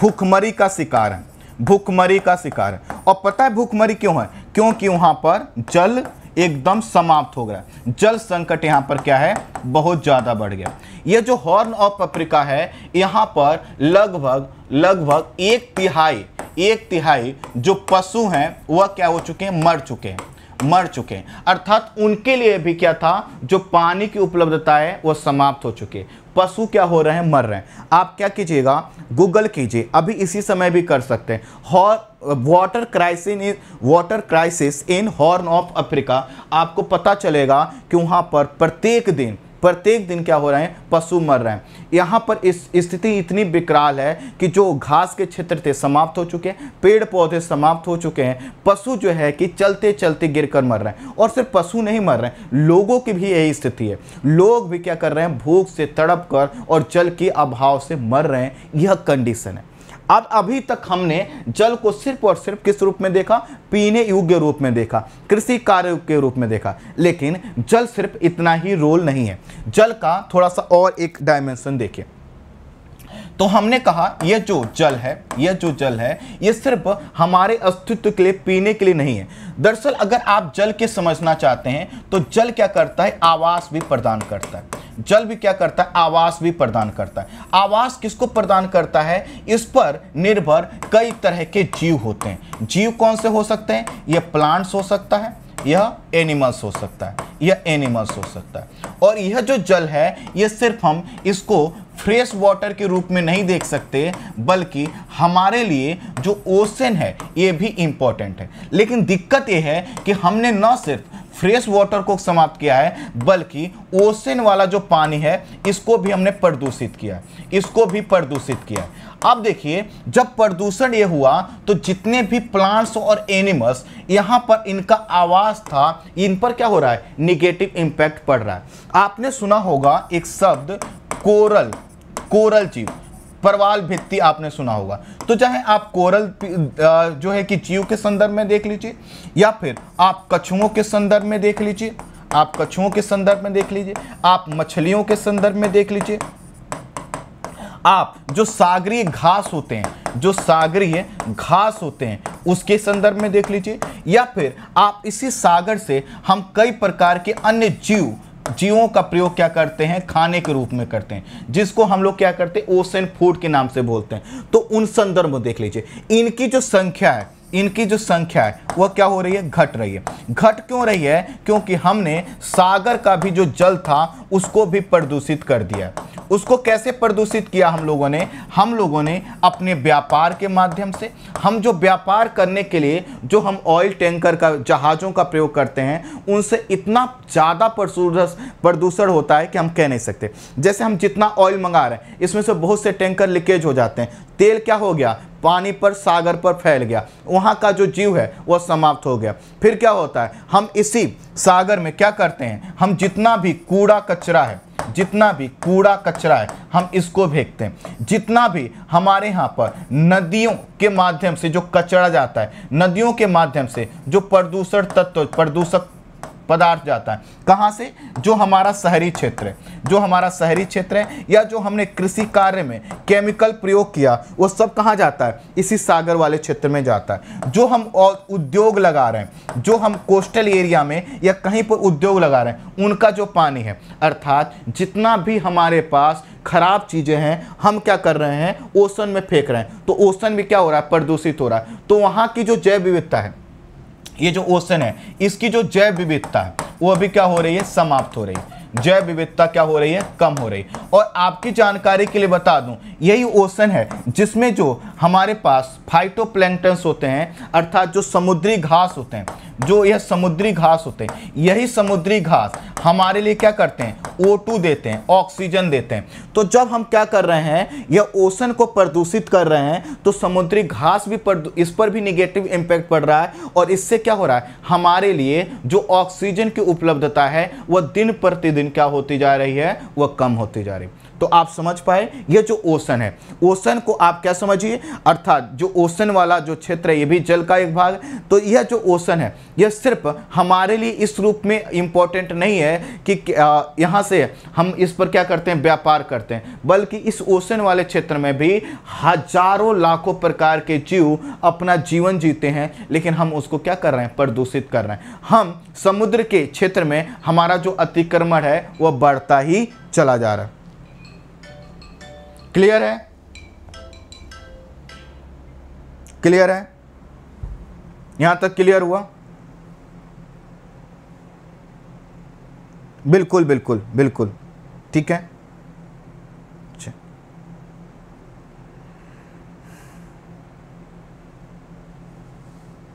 भूखमरी का शिकार है भूखमरी का शिकार है और पता है भूखमरी क्यों है क्योंकि वहाँ पर जल एकदम समाप्त हो गया जल संकट यहाँ पर क्या है बहुत ज़्यादा बढ़ गया यह जो हॉर्न ऑफ अफ्रीका है यहाँ पर लगभग लगभग एक तिहाई एक तिहाई जो पशु हैं वह क्या हो चुके हैं मर चुके हैं मर चुके हैं अर्थात उनके लिए भी क्या था जो पानी की उपलब्धता है वह समाप्त हो चुकी है पशु क्या हो रहे हैं मर रहे हैं आप क्या कीजिएगा गूगल कीजिए अभी इसी समय भी कर सकते हैं हॉर water crisis in water crisis in horn of Africa आपको पता चलेगा कि वहाँ पर प्रत्येक दिन प्रत्येक दिन क्या हो रहे हैं पशु मर रहे हैं यहाँ पर इस स्थिति इतनी विकराल है कि जो घास के क्षेत्र थे समाप्त हो चुके हैं पेड़ पौधे समाप्त हो चुके हैं पशु जो है कि चलते चलते गिर कर मर रहे हैं और सिर्फ पशु नहीं मर रहे हैं लोगों की भी यही स्थिति है लोग भी क्या कर रहे हैं भूख से तड़प कर और जल के अभाव से मर रहे हैं यह कंडीशन है अब अभी तक हमने जल को सिर्फ और सिर्फ किस रूप में देखा पीने योग्य रूप में देखा कृषि कार्य के रूप में देखा लेकिन जल सिर्फ इतना ही रोल नहीं है जल का थोड़ा सा और एक डायमेंशन देखिए तो हमने कहा यह जो जल है यह जो जल है यह सिर्फ हमारे अस्तित्व के लिए पीने के लिए नहीं है दरअसल अगर आप जल के समझना चाहते हैं तो जल क्या करता है आवास भी प्रदान करता है जल भी क्या करता है आवास भी प्रदान करता है आवास किसको प्रदान करता है इस पर निर्भर कई तरह के जीव होते हैं जीव कौन से हो सकते हैं यह प्लांट्स हो सकता है यह एनिमल्स हो सकता है यह एनिमल्स हो सकता है और यह जो जल है यह सिर्फ हम इसको फ्रेश वाटर के रूप में नहीं देख सकते बल्कि हमारे लिए जो ओशन है ये भी इम्पॉर्टेंट है लेकिन दिक्कत यह है कि हमने न सिर्फ फ्रेश वाटर को समाप्त किया है बल्कि ओशन वाला जो पानी है इसको भी हमने प्रदूषित किया है इसको भी प्रदूषित किया है अब देखिए जब प्रदूषण ये हुआ तो जितने भी प्लांट्स और एनिमल्स यहाँ पर इनका आवास था इन पर क्या हो रहा है निगेटिव इम्पैक्ट पड़ रहा है आपने सुना होगा एक शब्द कोरल कोरल जीव परवाल भित्ती आपने सुना होगा तो चाहे आप कोरल जो है कि जीव के संदर्भ में देख लीजिए या फिर आप कछुओं के संदर्भ में देख लीजिए आप कछुओं के संदर्भ में देख लीजिए आप मछलियों के संदर्भ में देख लीजिए आप जो सागरीय घास होते हैं जो सागरीय घास होते हैं उसके संदर्भ में देख लीजिए या फिर आप इसी सागर से हम कई प्रकार के अन्य जीव जीवों का प्रयोग क्या करते हैं खाने के रूप में करते हैं जिसको हम लोग क्या करते हैं ओशन फूड के नाम से बोलते हैं तो उन संदर्भ में देख लीजिए इनकी जो संख्या है इनकी जो संख्या है वह क्या हो रही है घट रही है घट क्यों रही है क्योंकि हमने सागर का भी जो जल था उसको भी प्रदूषित कर दिया उसको कैसे प्रदूषित किया हम लोगों ने हम लोगों ने अपने व्यापार के माध्यम से हम जो व्यापार करने के लिए जो हम ऑयल टैंकर का जहाज़ों का प्रयोग करते हैं उनसे इतना ज़्यादा प्रदूषण होता है कि हम कह नहीं सकते जैसे हम जितना ऑयल मंगा रहे हैं इसमें से बहुत से टैंकर लीकेज हो जाते हैं तेल क्या हो गया पानी पर सागर पर फैल गया वहाँ का जो जीव है वह समाप्त हो गया फिर क्या होता है हम इसी सागर में क्या करते हैं हम जितना भी कूड़ा कचरा है जितना भी कूड़ा कचरा है हम इसको फेंकते हैं जितना भी हमारे यहाँ पर नदियों के माध्यम से जो कचरा जाता है नदियों के माध्यम से जो प्रदूषण तत्व प्रदूषक पदार्थ जाता है कहाँ से जो हमारा शहरी क्षेत्र है जो हमारा शहरी क्षेत्र है या जो हमने कृषि कार्य में केमिकल प्रयोग किया वो सब कहाँ जाता है इसी सागर वाले क्षेत्र में जाता है जो हम उद्योग लगा रहे हैं जो हम कोस्टल एरिया में या कहीं पर उद्योग लगा रहे हैं उनका जो पानी है अर्थात जितना भी हमारे पास खराब चीज़ें हैं हम क्या कर रहे हैं ओसन में फेंक रहे हैं तो ओसन भी क्या हो रहा है प्रदूषित हो रहा है तो वहाँ की जो जैव विविधता है ये जो ओशन है इसकी जो जैव विविधता है वो अभी क्या हो रही है समाप्त हो रही है जैव विविधता क्या हो रही है कम हो रही है और आपकी जानकारी के लिए बता दूं यही ओशन है जिसमें जो हमारे पास फाइटोप्लैंक्टन्स होते हैं अर्थात जो समुद्री घास होते हैं जो यह समुद्री घास होते हैं यही समुद्री घास हमारे लिए क्या करते हैं ओ देते हैं ऑक्सीजन देते हैं तो जब हम क्या कर रहे हैं यह ओसन को प्रदूषित कर रहे हैं तो समुद्री घास भी इस पर भी निगेटिव इम्पैक्ट पड़ रहा है और इससे क्या हो रहा है हमारे लिए जो ऑक्सीजन की उपलब्धता है वह दिन प्रतिदिन क्या होती जा रही है वह कम होती जा रही है तो आप समझ पाए ये जो ओसन है ओसन को आप क्या समझिए अर्थात जो ओसन वाला जो क्षेत्र है ये भी जल का एक भाग तो यह जो ओसन है यह सिर्फ हमारे लिए इस रूप में इंपॉर्टेंट नहीं है कि यहाँ से हम इस पर क्या करते हैं व्यापार करते हैं बल्कि इस ओसन वाले क्षेत्र में भी हजारों लाखों प्रकार के जीव अपना जीवन जीते हैं लेकिन हम उसको क्या कर रहे हैं प्रदूषित कर रहे हैं हम समुद्र के क्षेत्र में हमारा जो अतिक्रमण है वह बढ़ता ही चला जा रहा है क्लियर है क्लियर है यहां तक क्लियर हुआ बिल्कुल बिल्कुल बिल्कुल ठीक है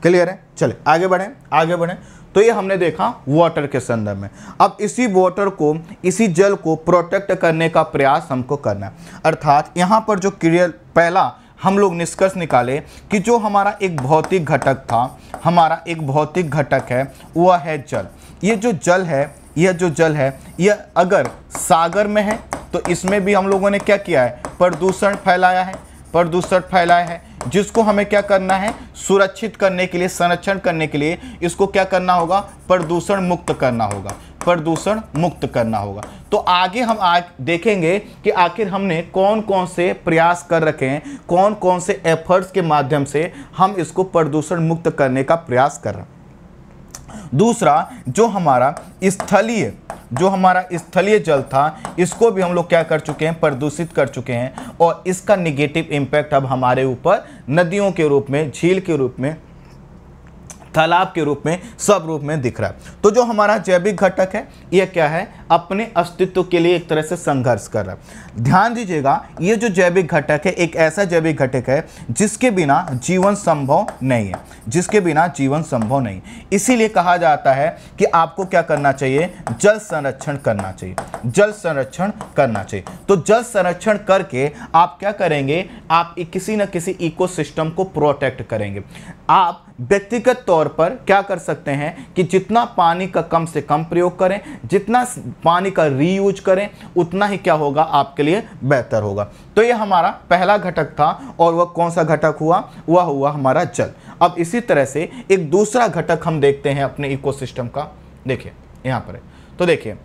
क्लियर है चले आगे बढ़ें आगे बढ़ें तो ये हमने देखा वाटर के संदर्भ में अब इसी वाटर को इसी जल को प्रोटेक्ट करने का प्रयास हमको करना है अर्थात यहाँ पर जो क्रियर पहला हम लोग निष्कर्ष निकाले कि जो हमारा एक भौतिक घटक था हमारा एक भौतिक घटक है वह है जल ये जो जल है यह जो जल है यह अगर सागर में है तो इसमें भी हम लोगों ने क्या किया है प्रदूषण फैलाया है प्रदूषण फैलाया है जिसको हमें क्या करना है सुरक्षित करने के लिए संरक्षण करने के लिए इसको क्या करना होगा प्रदूषण मुक्त करना होगा प्रदूषण मुक्त करना होगा तो आगे हम आज देखेंगे कि आखिर हमने कौन कौन से प्रयास कर रखे हैं कौन कौन से एफर्ट्स के माध्यम से हम इसको प्रदूषण मुक्त करने का प्रयास कर रहे हैं दूसरा जो हमारा स्थलीय जो हमारा स्थलीय जल था इसको भी हम लोग क्या कर चुके हैं प्रदूषित कर चुके हैं और इसका निगेटिव इम्पैक्ट अब हमारे ऊपर नदियों के रूप में झील के रूप में तालाब के रूप में सब रूप में दिख रहा है तो जो हमारा जैविक घटक है यह क्या है अपने अस्तित्व के लिए एक तरह से संघर्ष कर रहा है ध्यान दीजिएगा ये जो जैविक घटक है एक ऐसा जैविक घटक है जिसके बिना जीवन संभव नहीं है जिसके बिना जीवन संभव नहीं इसीलिए कहा जाता है कि आपको क्या करना चाहिए जल संरक्षण करना चाहिए जल संरक्षण करना चाहिए तो जल संरक्षण करके आप क्या करेंगे आप किसी न किसी इकोसिस्टम को प्रोटेक्ट करेंगे आप व्यक्तिगत तौर पर क्या कर सकते हैं कि जितना पानी का कम से कम प्रयोग करें जितना पानी का रीयूज करें उतना ही क्या होगा आपके लिए बेहतर होगा तो ये हमारा पहला घटक था और वह कौन सा घटक हुआ वह हुआ हमारा जल अब इसी तरह से एक दूसरा घटक हम देखते हैं अपने इकोसिस्टम का देखिए यहाँ पर तो देखिए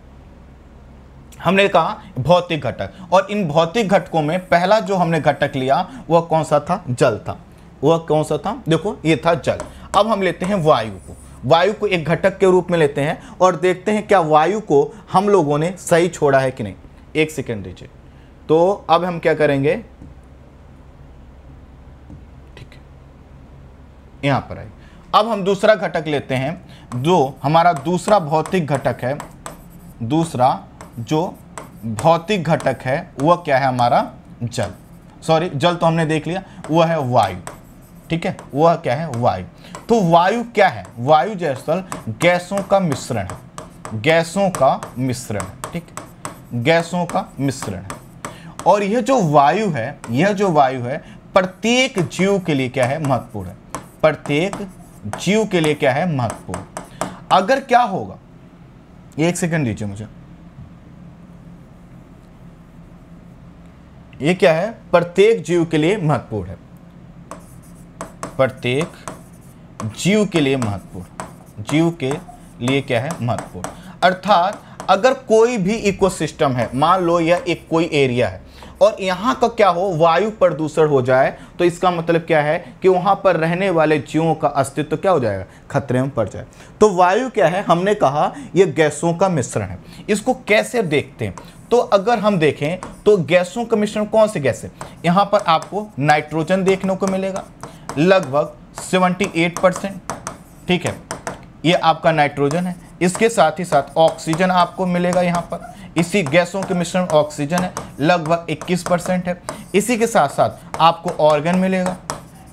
हमने कहा भौतिक घटक और इन भौतिक घटकों में पहला जो हमने घटक लिया वह कौन सा था जल था वह कौन सा था देखो ये था जल अब हम लेते हैं वायु को वायु को एक घटक के रूप में लेते हैं और देखते हैं क्या वायु को हम लोगों ने सही छोड़ा है कि नहीं एक सेकेंड दीजिए तो अब हम क्या करेंगे ठीक है यहां पर आए अब हम दूसरा घटक लेते हैं जो हमारा दूसरा भौतिक घटक है दूसरा जो भौतिक घटक है वह क्या है हमारा जल सॉरी जल तो हमने देख लिया वह है वायु ठीक है वह क्या है वायु तो वायु क्या है वायु जैसल गैसों का मिश्रण है गैसों का मिश्रण ठीक गैसों का मिश्रण है और यह जो वायु है यह जो वायु है प्रत्येक जीव के लिए क्या है महत्वपूर्ण है प्रत्येक जीव के लिए क्या है महत्वपूर्ण अगर क्या होगा एक सेकंड दीजिए मुझे यह क्या है प्रत्येक जीव के लिए महत्वपूर्ण है प्रत्येक जीव के लिए महत्वपूर्ण जीव के लिए क्या है महत्वपूर्ण अर्थात अगर कोई भी इकोसिस्टम है मान लो यह एक कोई एरिया है और यहाँ का क्या हो वायु प्रदूषण हो जाए तो इसका मतलब क्या है कि वहाँ पर रहने वाले जीवों का अस्तित्व क्या हो जाएगा खतरे में पड़ जाए तो वायु क्या है हमने कहा ये गैसों का मिश्रण है इसको कैसे देखते हैं तो अगर हम देखें तो गैसों का मिश्रण कौन से गैस है यहाँ पर आपको नाइट्रोजन देखने को मिलेगा लगभग 78 परसेंट ठीक है ये आपका नाइट्रोजन है इसके साथ ही साथ ऑक्सीजन आपको मिलेगा यहाँ पर इसी गैसों के मिश्रण ऑक्सीजन है लगभग 21 परसेंट है इसी के साथ साथ आपको ऑर्गन मिलेगा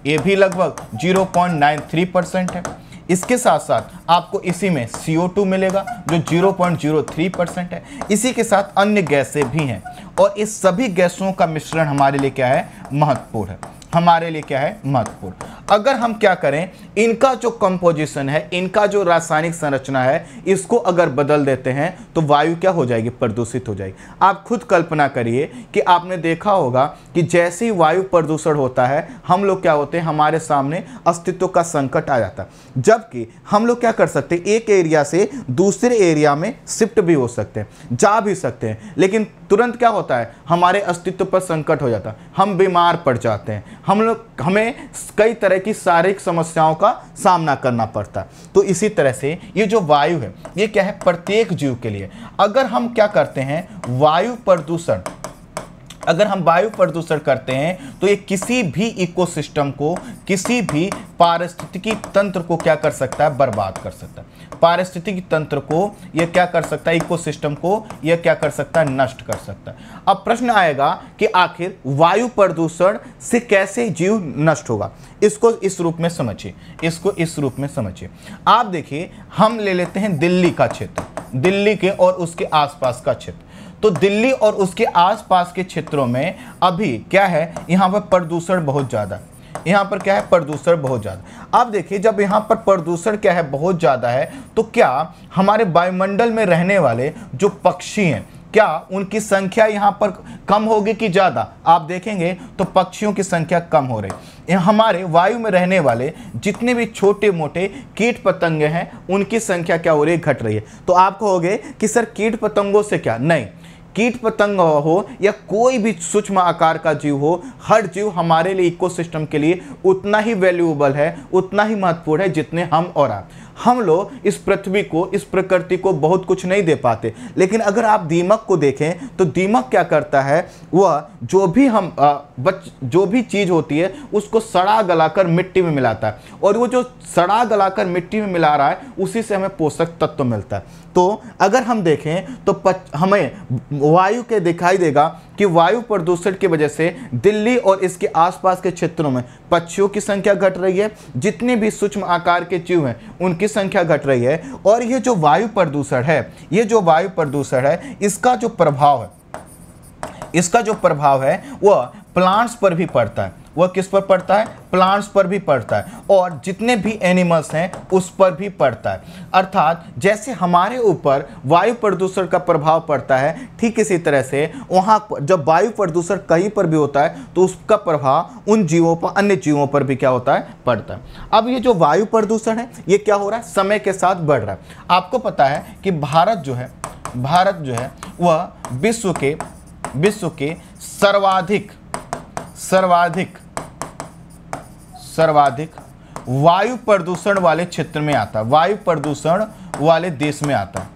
ये भी लगभग 0.93 परसेंट है इसके साथ साथ आपको इसी में CO2 मिलेगा जो 0.03 परसेंट है इसी के साथ अन्य गैसें भी हैं और इस सभी गैसों का मिश्रण हमारे लिए क्या है महत्वपूर्ण है हमारे लिए क्या है महत्वपूर्ण अगर हम क्या करें इनका जो कंपोजिशन है इनका जो रासायनिक संरचना है इसको अगर बदल देते हैं तो वायु क्या हो जाएगी प्रदूषित हो जाएगी आप खुद कल्पना करिए कि आपने देखा होगा कि जैसे ही वायु प्रदूषण होता है हम लोग क्या होते हैं हमारे सामने अस्तित्व का संकट आ जाता जबकि हम लोग क्या कर सकते हैं एक एरिया से दूसरे एरिया में शिफ्ट भी हो सकते हैं जा भी सकते हैं लेकिन तुरंत क्या होता है हमारे अस्तित्व पर संकट हो जाता है हम बीमार पड़ जाते हैं हम लोग हमें कई तरह की शारीरिक समस्याओं का सामना करना पड़ता है तो इसी तरह से ये जो वायु है ये क्या है प्रत्येक जीव के लिए अगर हम क्या करते हैं वायु प्रदूषण अगर हम वायु प्रदूषण करते हैं तो ये किसी भी इकोसिस्टम को किसी भी पारिस्थितिकी तंत्र को क्या कर सकता है बर्बाद कर सकता है पारिस्थितिक तंत्र को यह क्या कर सकता है इकोसिस्टम को यह क्या कर सकता है नष्ट कर सकता है अब प्रश्न आएगा कि आखिर वायु प्रदूषण से कैसे जीव नष्ट होगा इसको इस रूप में समझिए इसको इस रूप में समझिए आप देखिए हम ले लेते हैं दिल्ली का क्षेत्र दिल्ली के और उसके आसपास का क्षेत्र तो दिल्ली और उसके आसपास के क्षेत्रों में अभी क्या है यहाँ पर प्रदूषण बहुत ज़्यादा है यहाँ पर क्या है प्रदूषण बहुत ज़्यादा आप देखिए जब यहाँ पर प्रदूषण क्या है बहुत ज़्यादा है तो क्या हमारे वायुमंडल में रहने वाले जो पक्षी हैं क्या उनकी संख्या यहाँ पर कम होगी कि ज़्यादा आप देखेंगे तो पक्षियों की संख्या कम हो रही हमारे वायु में रहने वाले जितने भी छोटे मोटे कीट पतंगे हैं उनकी संख्या क्या हो रही है घट रही है तो आप कहोगे कि सर कीट पतंगों से क्या नहीं कीट पतंग हो या कोई भी सूक्ष्म आकार का जीव हो हर जीव हमारे लिए इकोसिस्टम के लिए उतना ही वैल्यूएबल है उतना ही महत्वपूर्ण है जितने हम और आप हम लोग इस पृथ्वी को इस प्रकृति को बहुत कुछ नहीं दे पाते लेकिन अगर आप दीमक को देखें तो दीमक क्या करता है वह जो भी हम आ, बच जो भी चीज़ होती है उसको सड़ा गलाकर मिट्टी में मिलाता है और वो जो सड़ा गलाकर मिट्टी में मिला रहा है उसी से हमें पोषक तत्व मिलता है तो अगर हम देखें तो हमें वायु के दिखाई देगा कि वायु प्रदूषण की वजह से दिल्ली और इसके आसपास के क्षेत्रों में पक्षियों की संख्या घट रही है जितने भी सूक्ष्म आकार के जीव हैं उनकी संख्या घट रही है और ये जो वायु प्रदूषण है ये जो वायु प्रदूषण है इसका जो प्रभाव है इसका जो प्रभाव है वह प्लांट्स पर भी पड़ता है वह किस पर पड़ता है प्लांट्स पर भी पड़ता है और जितने भी एनिमल्स हैं उस पर भी पड़ता है अर्थात जैसे हमारे ऊपर वायु प्रदूषण का प्रभाव पड़ता है ठीक इसी तरह से वहाँ जब वायु प्रदूषण कहीं पर भी होता है तो उसका प्रभाव उन जीवों पर अन्य जीवों पर भी क्या होता है पड़ता है अब ये जो वायु प्रदूषण है ये क्या हो रहा है समय के साथ बढ़ रहा है आपको पता है कि भारत जो है भारत जो है वह विश्व के विश्व के सर्वाधिक सर्वाधिक सर्वाधिक वायु प्रदूषण वाले क्षेत्र में आता वायु प्रदूषण वाले देश में आता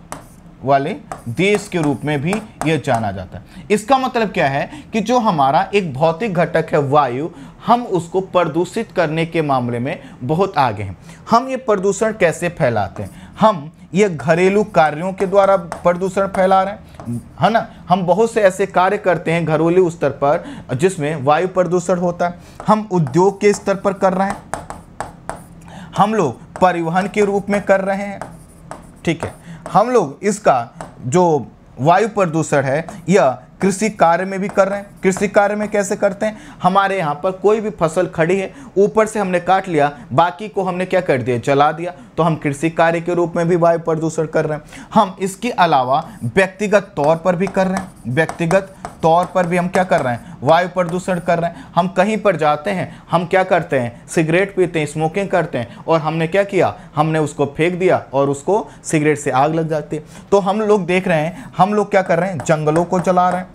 वाले देश के रूप में भी यह जाना जाता है इसका मतलब क्या है कि जो हमारा एक भौतिक घटक है वायु हम उसको प्रदूषित करने के मामले में बहुत आगे हैं हम ये प्रदूषण कैसे फैलाते हैं हम ये घरेलू कार्यों के द्वारा प्रदूषण फैला रहे हैं है ना हम बहुत से ऐसे कार्य करते हैं घरेलू स्तर पर जिसमें वायु प्रदूषण होता है हम उद्योग के स्तर पर कर रहे हैं हम लोग परिवहन के रूप में कर रहे हैं ठीक है हम लोग इसका जो वायु प्रदूषण है यह कृषि कार्य में भी कर रहे हैं कृषि कार्य में कैसे करते हैं हमारे यहाँ पर कोई भी फसल खड़ी है ऊपर से हमने काट लिया बाकी को हमने क्या कर दिया जला दिया तो हम कृषि कार्य के रूप में भी वायु प्रदूषण कर रहे हैं हम इसके अलावा व्यक्तिगत तौर पर भी कर रहे हैं व्यक्तिगत तौर पर भी हम क्या कर रहे हैं वायु प्रदूषण कर रहे हैं हम कहीं पर जाते हैं हम क्या करते हैं सिगरेट पीते हैं स्मोकिंग करते हैं और हमने क्या किया हमने उसको फेंक दिया और उसको सिगरेट से आग लग जाती है तो हम लोग देख रहे हैं हम लोग क्या कर रहे हैं जंगलों को चला रहे हैं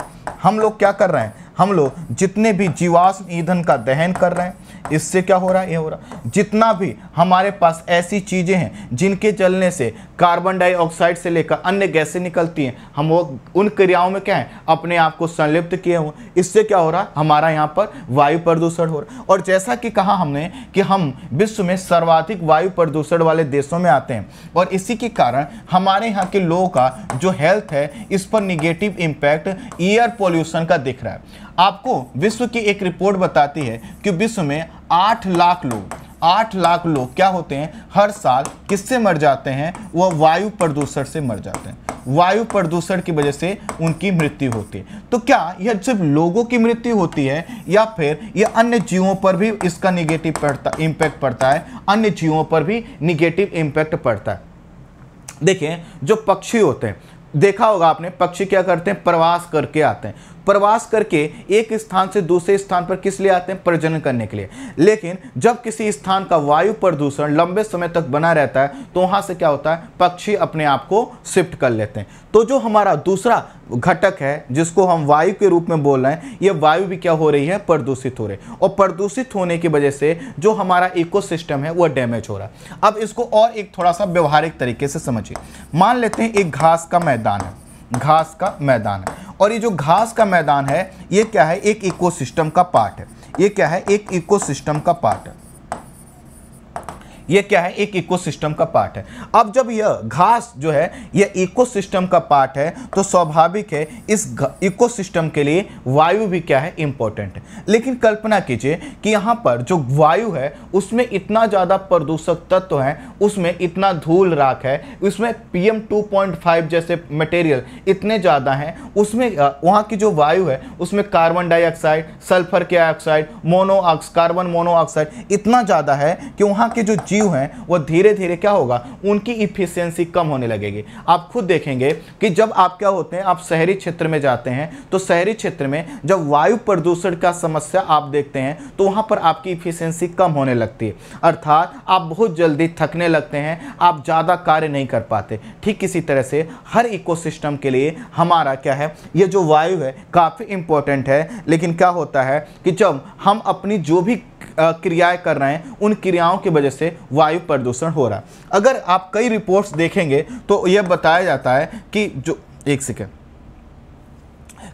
हम लोग क्या कर रहे हैं हम लोग जितने भी जीवाश्म ईंधन का दहन कर रहे हैं इससे क्या हो रहा है ये हो रहा जितना भी हमारे पास ऐसी चीज़ें हैं जिनके चलने से कार्बन डाइऑक्साइड से लेकर अन्य गैसें निकलती हैं हम वो उन क्रियाओं में क्या है अपने आप को संलिप्त किए हुए इससे क्या हो रहा है हमारा यहाँ पर वायु प्रदूषण हो रहा है और जैसा कि कहा हमने कि हम विश्व में सर्वाधिक वायु प्रदूषण वाले देशों में आते हैं और इसी के कारण हमारे यहाँ के लोगों का जो हेल्थ है इस पर निगेटिव इम्पैक्ट एयर पॉल्यूशन का दिख रहा है आपको विश्व की एक रिपोर्ट बताती है कि विश्व में आठ लाख लोग आठ लाख लोग क्या होते हैं हर साल किससे मर जाते हैं वह वायु प्रदूषण से मर जाते हैं वायु प्रदूषण की वजह से उनकी मृत्यु होती है तो क्या यह सिर्फ लोगों की मृत्यु होती है या फिर यह अन्य जीवों पर भी इसका निगेटिव पड़ता इम्पैक्ट पड़ता है अन्य जीवों पर भी निगेटिव इम्पैक्ट पड़ता है देखिए जो पक्षी होते हैं देखा होगा आपने पक्षी क्या करते हैं प्रवास करके आते हैं प्रवास करके एक स्थान से दूसरे स्थान पर किस लिए आते हैं प्रजनन करने के लिए लेकिन जब किसी स्थान का वायु प्रदूषण लंबे समय तक बना रहता है तो वहाँ से क्या होता है पक्षी अपने आप को शिफ्ट कर लेते हैं तो जो हमारा दूसरा घटक है जिसको हम वायु के रूप में बोल रहे हैं ये वायु भी क्या हो रही है प्रदूषित हो रही है और प्रदूषित होने की वजह से जो हमारा इकोसिस्टम है वह डैमेज हो रहा है अब इसको और एक थोड़ा सा व्यवहारिक तरीके से समझिए मान लेते हैं एक घास का मैदान है घास का मैदान है और ये जो घास का मैदान है ये क्या है एक इकोसिस्टम का पार्ट है ये क्या है एक इकोसिस्टम का पार्ट है ये क्या है एक इकोसिस्टम का पार्ट है अब जब यह घास जो है यह इकोसिस्टम का पार्ट है तो स्वाभाविक है इस इकोसिस्टम के लिए वायु भी क्या है इंपॉर्टेंट है लेकिन कल्पना कीजिए कि यहाँ पर जो वायु है उसमें इतना ज़्यादा प्रदूषक तत्व है उसमें इतना धूल राख है उसमें पीएम 2.5 जैसे मटेरियल इतने ज़्यादा हैं उसमें वहाँ की जो वायु है उसमें कार्बन डाइऑक्साइड सल्फर के ऑक्साइड मोनो कार्बन मोनोऑक्साइड इतना ज़्यादा है कि वहाँ के जो जीव हैं वो धीरे धीरे क्या होगा उनकी इफिशियंसी कम होने लगेगी आप खुद देखेंगे कि जब आप क्या होते हैं आप शहरी क्षेत्र में जाते हैं तो शहरी क्षेत्र में जब वायु प्रदूषण का समस्या आप देखते हैं तो वहाँ पर आपकी इफिशियंसी कम होने लगती है अर्थात आप बहुत जल्दी थकने लगते हैं आप ज़्यादा कार्य नहीं कर पाते ठीक इसी तरह से हर इकोसिस्टम के लिए हमारा क्या है ये जो वायु है काफ़ी इंपॉर्टेंट है लेकिन क्या होता है कि जब हम अपनी जो भी क्रियाएं कर रहे हैं उन क्रियाओं की वजह से वायु प्रदूषण हो रहा है अगर आप कई रिपोर्ट्स देखेंगे तो यह बताया जाता है कि जो एक सेकेंड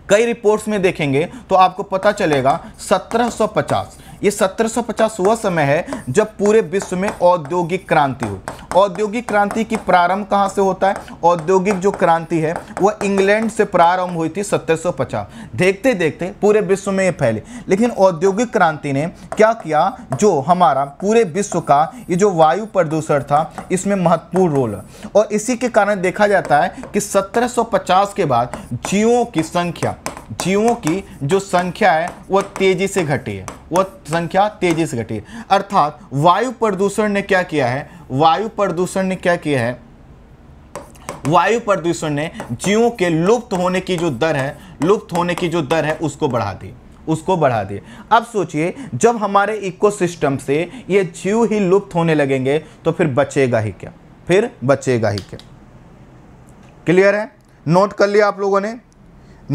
कई रिपोर्ट्स में देखेंगे तो आपको पता चलेगा 1750 ये 1750 वह समय है जब पूरे विश्व में औद्योगिक क्रांति हुई औद्योगिक क्रांति की प्रारंभ कहाँ से होता है औद्योगिक जो क्रांति है वह इंग्लैंड से प्रारंभ हुई थी 1750 देखते देखते पूरे विश्व में ये फैली लेकिन औद्योगिक क्रांति ने क्या किया जो हमारा पूरे विश्व का ये जो वायु प्रदूषण था इसमें महत्वपूर्ण रोल है और इसी के कारण देखा जाता है कि सत्रह के बाद जीवों की संख्या जीवों की जो संख्या है वह तेज़ी से घटी है वह संख्या तेजी से घटी अर्थात वायु प्रदूषण ने क्या किया है वायु प्रदूषण ने क्या किया है वायु प्रदूषण ने जीवों के लुप्त होने की जो दर है लुप्त होने की जो दर है उसको बढ़ा दी उसको बढ़ा दिए अब सोचिए जब हमारे इकोसिस्टम से ये जीव ही लुप्त होने लगेंगे तो फिर बचेगा ही क्या फिर बचेगा ही क्या क्लियर है नोट कर लिया आप लोगों ने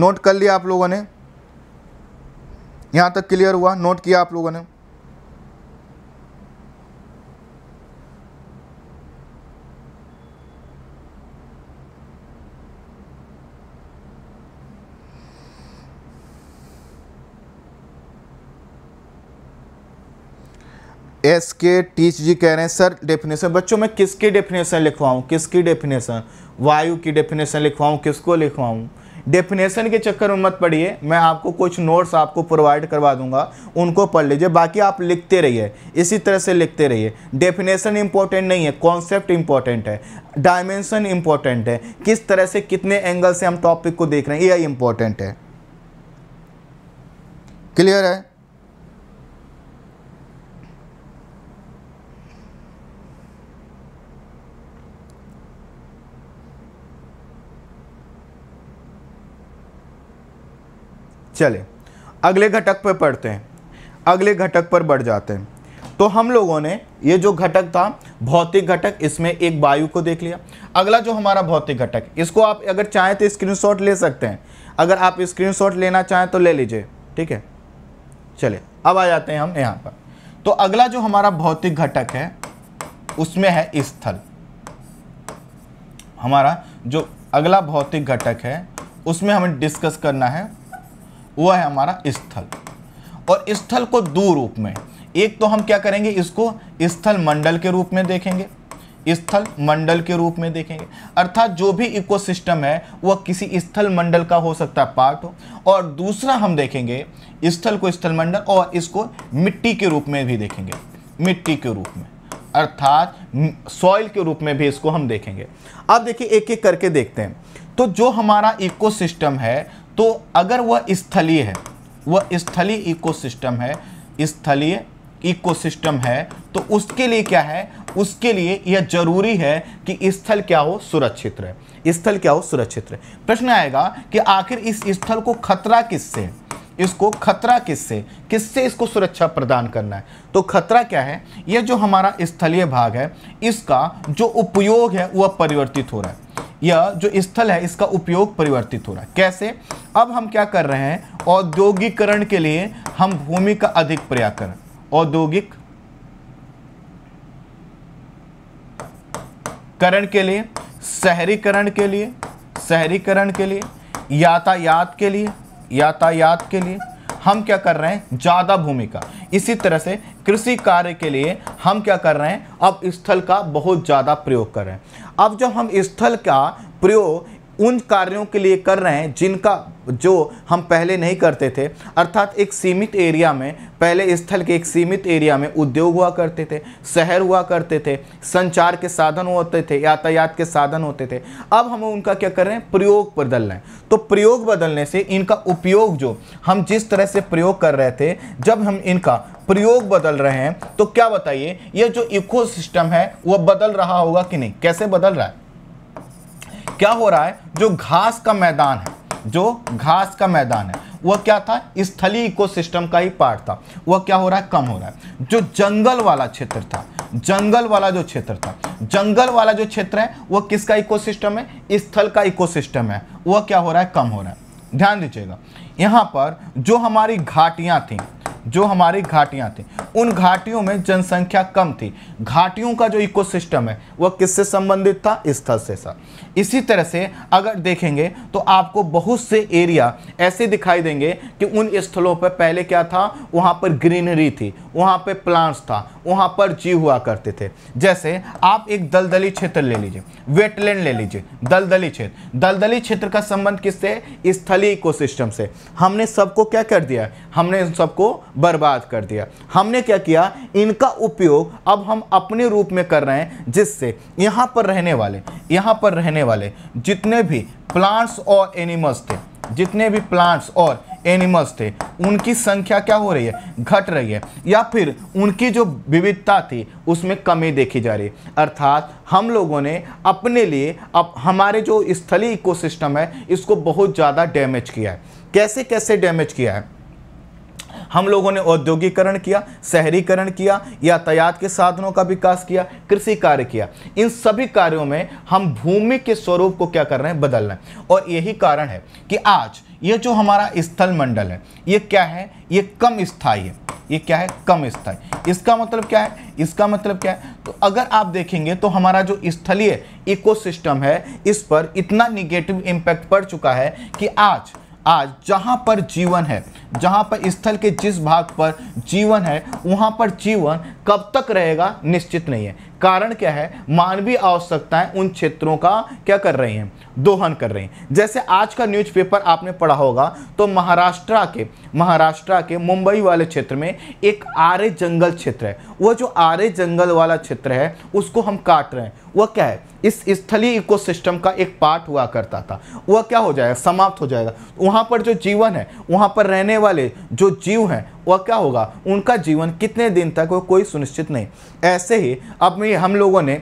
नोट कर लिया आप लोगों ने यहाँ तक क्लियर हुआ नोट किया आप लोगों ने एस के टीच जी कह रहे हैं सर डेफिनेशन बच्चों मैं किसकी डेफिनेशन लिखवाऊं किसकी डेफिनेशन वायु की डेफिनेशन लिखवाऊं किसको लिखवाऊं डेफिनेशन के चक्कर में मत पड़िए मैं आपको कुछ नोट्स आपको प्रोवाइड करवा दूंगा उनको पढ़ लीजिए बाकी आप लिखते रहिए इसी तरह से लिखते रहिए डेफिनेशन इंपॉर्टेंट नहीं है कॉन्सेप्ट इंपॉर्टेंट है डायमेंशन इंपॉर्टेंट है किस तरह से कितने एंगल से हम टॉपिक को देख रहे हैं यह इंपॉर्टेंट है क्लियर है चले अगले घटक पर पढ़ते हैं अगले घटक पर बढ़ जाते हैं तो हम लोगों ने ये जो घटक था भौतिक घटक इसमें एक वायु को देख लिया अगला जो हमारा भौतिक घटक इसको आप अगर चाहें तो स्क्रीनशॉट ले सकते हैं अगर आप स्क्रीनशॉट लेना चाहें तो ले लीजिए ठीक है चले अब आ जाते हैं हम यहाँ पर तो अगला जो हमारा भौतिक घटक है उसमें है स्थल हमारा जो अगला भौतिक घटक है उसमें हमें डिस्कस करना है वह है हमारा स्थल और स्थल को दो रूप में एक तो हम क्या करेंगे इसको स्थल मंडल के रूप में देखेंगे स्थल मंडल के रूप में देखेंगे अर्थात जो भी इकोसिस्टम है वह किसी स्थल मंडल का हो सकता है पार्ट हो और दूसरा हम देखेंगे स्थल को स्थल मंडल और इसको मिट्टी के रूप में भी देखेंगे मिट्टी के रूप में अर्थात सॉइल के रूप में भी इसको हम देखेंगे अब देखिए एक एक करके देखते हैं तो जो हमारा इकोसिस्टम है तो अगर वह स्थलीय है वह स्थलीय इकोसिस्टम है स्थलीय इकोसिस्टम है तो उसके लिए क्या है उसके लिए यह जरूरी है कि स्थल क्या हो सुरक्षित रहे स्थल क्या हो सुरक्षित रहे प्रश्न आएगा कि आखिर इस स्थल को खतरा किससे है इसको खतरा किससे किससे इसको सुरक्षा प्रदान करना है तो खतरा क्या है यह जो हमारा स्थलीय भाग है इसका जो उपयोग है वह परिवर्तित हो रहा है यह जो स्थल है इसका उपयोग परिवर्तित हो रहा है कैसे अब हम क्या कर रहे हैं औद्योगिकरण के लिए हम भूमि का अधिक प्रयास कर औद्योगिक करण के लिए शहरीकरण के लिए शहरीकरण के लिए यातायात के लिए यातायात के लिए हम क्या कर रहे हैं ज़्यादा भूमिका इसी तरह से कृषि कार्य के लिए हम क्या कर रहे हैं अब स्थल का बहुत ज़्यादा प्रयोग कर रहे हैं अब जब हम स्थल का प्रयोग उन कार्यों के लिए कर रहे हैं जिनका जो हम पहले नहीं करते थे अर्थात एक सीमित एरिया में पहले स्थल के एक सीमित एरिया में उद्योग हुआ करते थे शहर हुआ करते थे संचार के साधन होते थे यातायात के साधन होते थे अब हम उनका क्या कर रहे हैं प्रयोग बदल रहे हैं तो प्रयोग बदलने से इनका उपयोग जो हम जिस तरह से प्रयोग कर रहे थे जब हम इनका प्रयोग बदल रहे हैं तो क्या बताइए यह जो इको है वह बदल रहा होगा कि नहीं कैसे बदल रहा है क्या हो रहा है जो घास का मैदान है जो घास का मैदान है वह क्या था स्थलीय इकोसिस्टम का ही पार्ट था वह क्या हो रहा है कम हो रहा है जो जंगल वाला क्षेत्र था जंगल वाला जो क्षेत्र था जंगल वाला जो क्षेत्र है वह किसका इकोसिस्टम है स्थल का इकोसिस्टम है वह क्या हो रहा है कम हो रहा है ध्यान दीजिएगा यहाँ पर जो हमारी घाटियाँ थी जो हमारी घाटियाँ थी उन घाटियों में जनसंख्या कम थी घाटियों का जो इकोसिस्टम है वह किससे संबंधित था स्थल से सर इसी तरह से अगर देखेंगे तो आपको बहुत से एरिया ऐसे दिखाई देंगे कि उन स्थलों पर पहले क्या था वहाँ पर ग्रीनरी थी वहाँ पर प्लांट्स था वहाँ पर जीव हुआ करते थे जैसे आप एक दलदली क्षेत्र ले लीजिए वेटलैंड ले लीजिए दलदली क्षेत्र दलदली क्षेत्र का संबंध किससे स्थलीय इकोसिस्टम से हमने सबको क्या कर दिया हमने इन सबको बर्बाद कर दिया हमने क्या किया इनका उपयोग अब हम अपने रूप में कर रहे हैं जिससे यहाँ पर रहने वाले यहाँ पर रहने वाले जितने भी प्लांट्स और एनिमल्स थे जितने भी प्लांट्स और एनिमल्स थे उनकी संख्या क्या हो रही है घट रही है या फिर उनकी जो विविधता थी उसमें कमी देखी जा रही है अर्थात हम लोगों ने अपने लिए अब हमारे जो स्थलीय इकोसिस्टम है इसको बहुत ज़्यादा डैमेज किया है कैसे कैसे डैमेज किया है हम लोगों ने औद्योगिकरण किया शहरीकरण किया यातायात के साधनों का विकास किया कृषि कार्य किया इन सभी कार्यों में हम भूमि के स्वरूप को क्या कर रहे हैं बदल रहे हैं और यही कारण है कि आज ये जो हमारा स्थल मंडल है ये क्या है ये कम स्थायी है ये क्या है कम स्थायी इसका मतलब क्या है इसका मतलब क्या है तो अगर आप देखेंगे तो हमारा जो स्थलीय इकोसिस्टम है इस पर इतना निगेटिव इम्पैक्ट पड़ चुका है कि आज आज जहाँ पर जीवन है जहाँ पर स्थल के जिस भाग पर जीवन है वहाँ पर जीवन कब तक रहेगा निश्चित नहीं है कारण क्या है मानवीय आवश्यकताएं उन क्षेत्रों का क्या कर रही हैं दोहन कर रही हैं जैसे आज का न्यूज़पेपर आपने पढ़ा होगा तो महाराष्ट्र के महाराष्ट्र के मुंबई वाले क्षेत्र में एक आरे जंगल क्षेत्र है वह जो आरे जंगल वाला क्षेत्र है उसको हम काट रहे हैं वह क्या है इस स्थलीय इकोसिस्टम का एक पार्ट हुआ करता था वह क्या हो जाएगा समाप्त हो जाएगा वहाँ पर जो जीवन है वहाँ पर रहने वाले जो जीव हैं वह क्या होगा उनका जीवन कितने दिन तक वो कोई सुनिश्चित नहीं ऐसे ही अब हम लोगों ने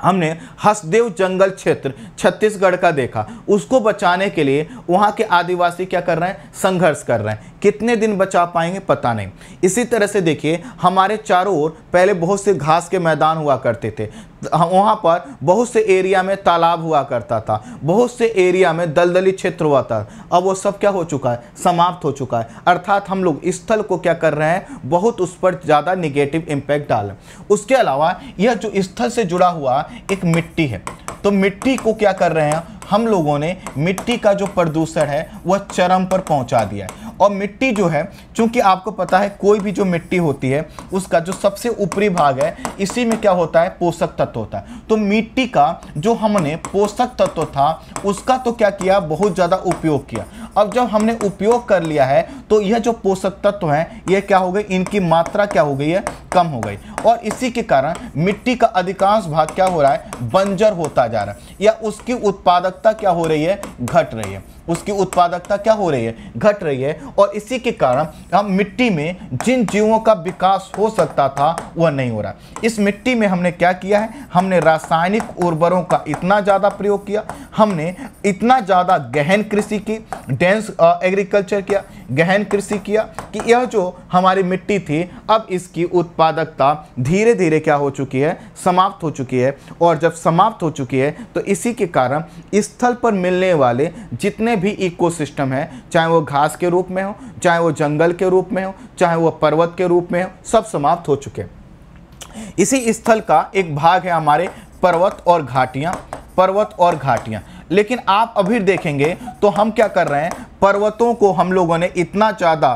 हमने हसदेव जंगल क्षेत्र छत्तीसगढ़ का देखा उसको बचाने के लिए वहाँ के आदिवासी क्या कर रहे हैं संघर्ष कर रहे हैं कितने दिन बचा पाएंगे पता नहीं इसी तरह से देखिए हमारे चारों ओर पहले बहुत से घास के मैदान हुआ करते थे वहाँ पर बहुत से एरिया में तालाब हुआ करता था बहुत से एरिया में दलदली क्षेत्र हुआ था अब वो सब क्या हो चुका है समाप्त हो चुका है अर्थात हम लोग स्थल को क्या कर रहे हैं बहुत उस पर ज़्यादा निगेटिव इम्पैक्ट डाल उसके अलावा यह जो स्थल से जुड़ा हुआ एक मिट्टी है तो मिट्टी को क्या कर रहे हैं हम लोगों ने मिट्टी का जो प्रदूषण है वह चरम पर पहुंचा दिया है और मिट्टी जो है क्योंकि आपको पता है कोई भी जो मिट्टी होती है उसका जो सबसे ऊपरी भाग है इसी में क्या होता है पोषक तत्व होता है तो मिट्टी का जो हमने पोषक तत्व था उसका तो क्या किया बहुत ज़्यादा उपयोग किया अब जब हमने उपयोग कर लिया है तो यह जो पोषक तत्व हैं यह क्या हो गई इनकी मात्रा क्या हो गई है कम हो गई और इसी के कारण मिट्टी का अधिकांश भाग क्या हो रहा है बंजर होता जा रहा है या उसकी उत्पादकता क्या हो रही है घट रही है उसकी उत्पादकता क्या हो रही है घट रही है और इसी के कारण हम मिट्टी में जिन जीवों का विकास हो सकता था वह नहीं हो रहा इस मिट्टी में हमने क्या किया है हमने रासायनिक उर्वरों का इतना ज़्यादा प्रयोग किया हमने इतना ज़्यादा गहन कृषि की डेंस एग्रीकल्चर किया गहन कृषि किया कि यह जो हमारी मिट्टी थी अब इसकी उत्पादकता धीरे धीरे क्या हो चुकी है समाप्त हो चुकी है और जब समाप्त हो चुकी है तो इसी के कारण स्थल पर मिलने वाले जितने भी इकोसिस्टम हैं चाहे वो घास के रूप में हो चाहे वो जंगल के रूप में हो चाहे वो पर्वत के रूप में हो सब समाप्त हो चुके हैं इसी स्थल का एक भाग है हमारे पर्वत और घाटियाँ पर्वत और घाटियाँ लेकिन आप अभी देखेंगे तो हम क्या कर रहे हैं पर्वतों को हम लोगों ने इतना ज़्यादा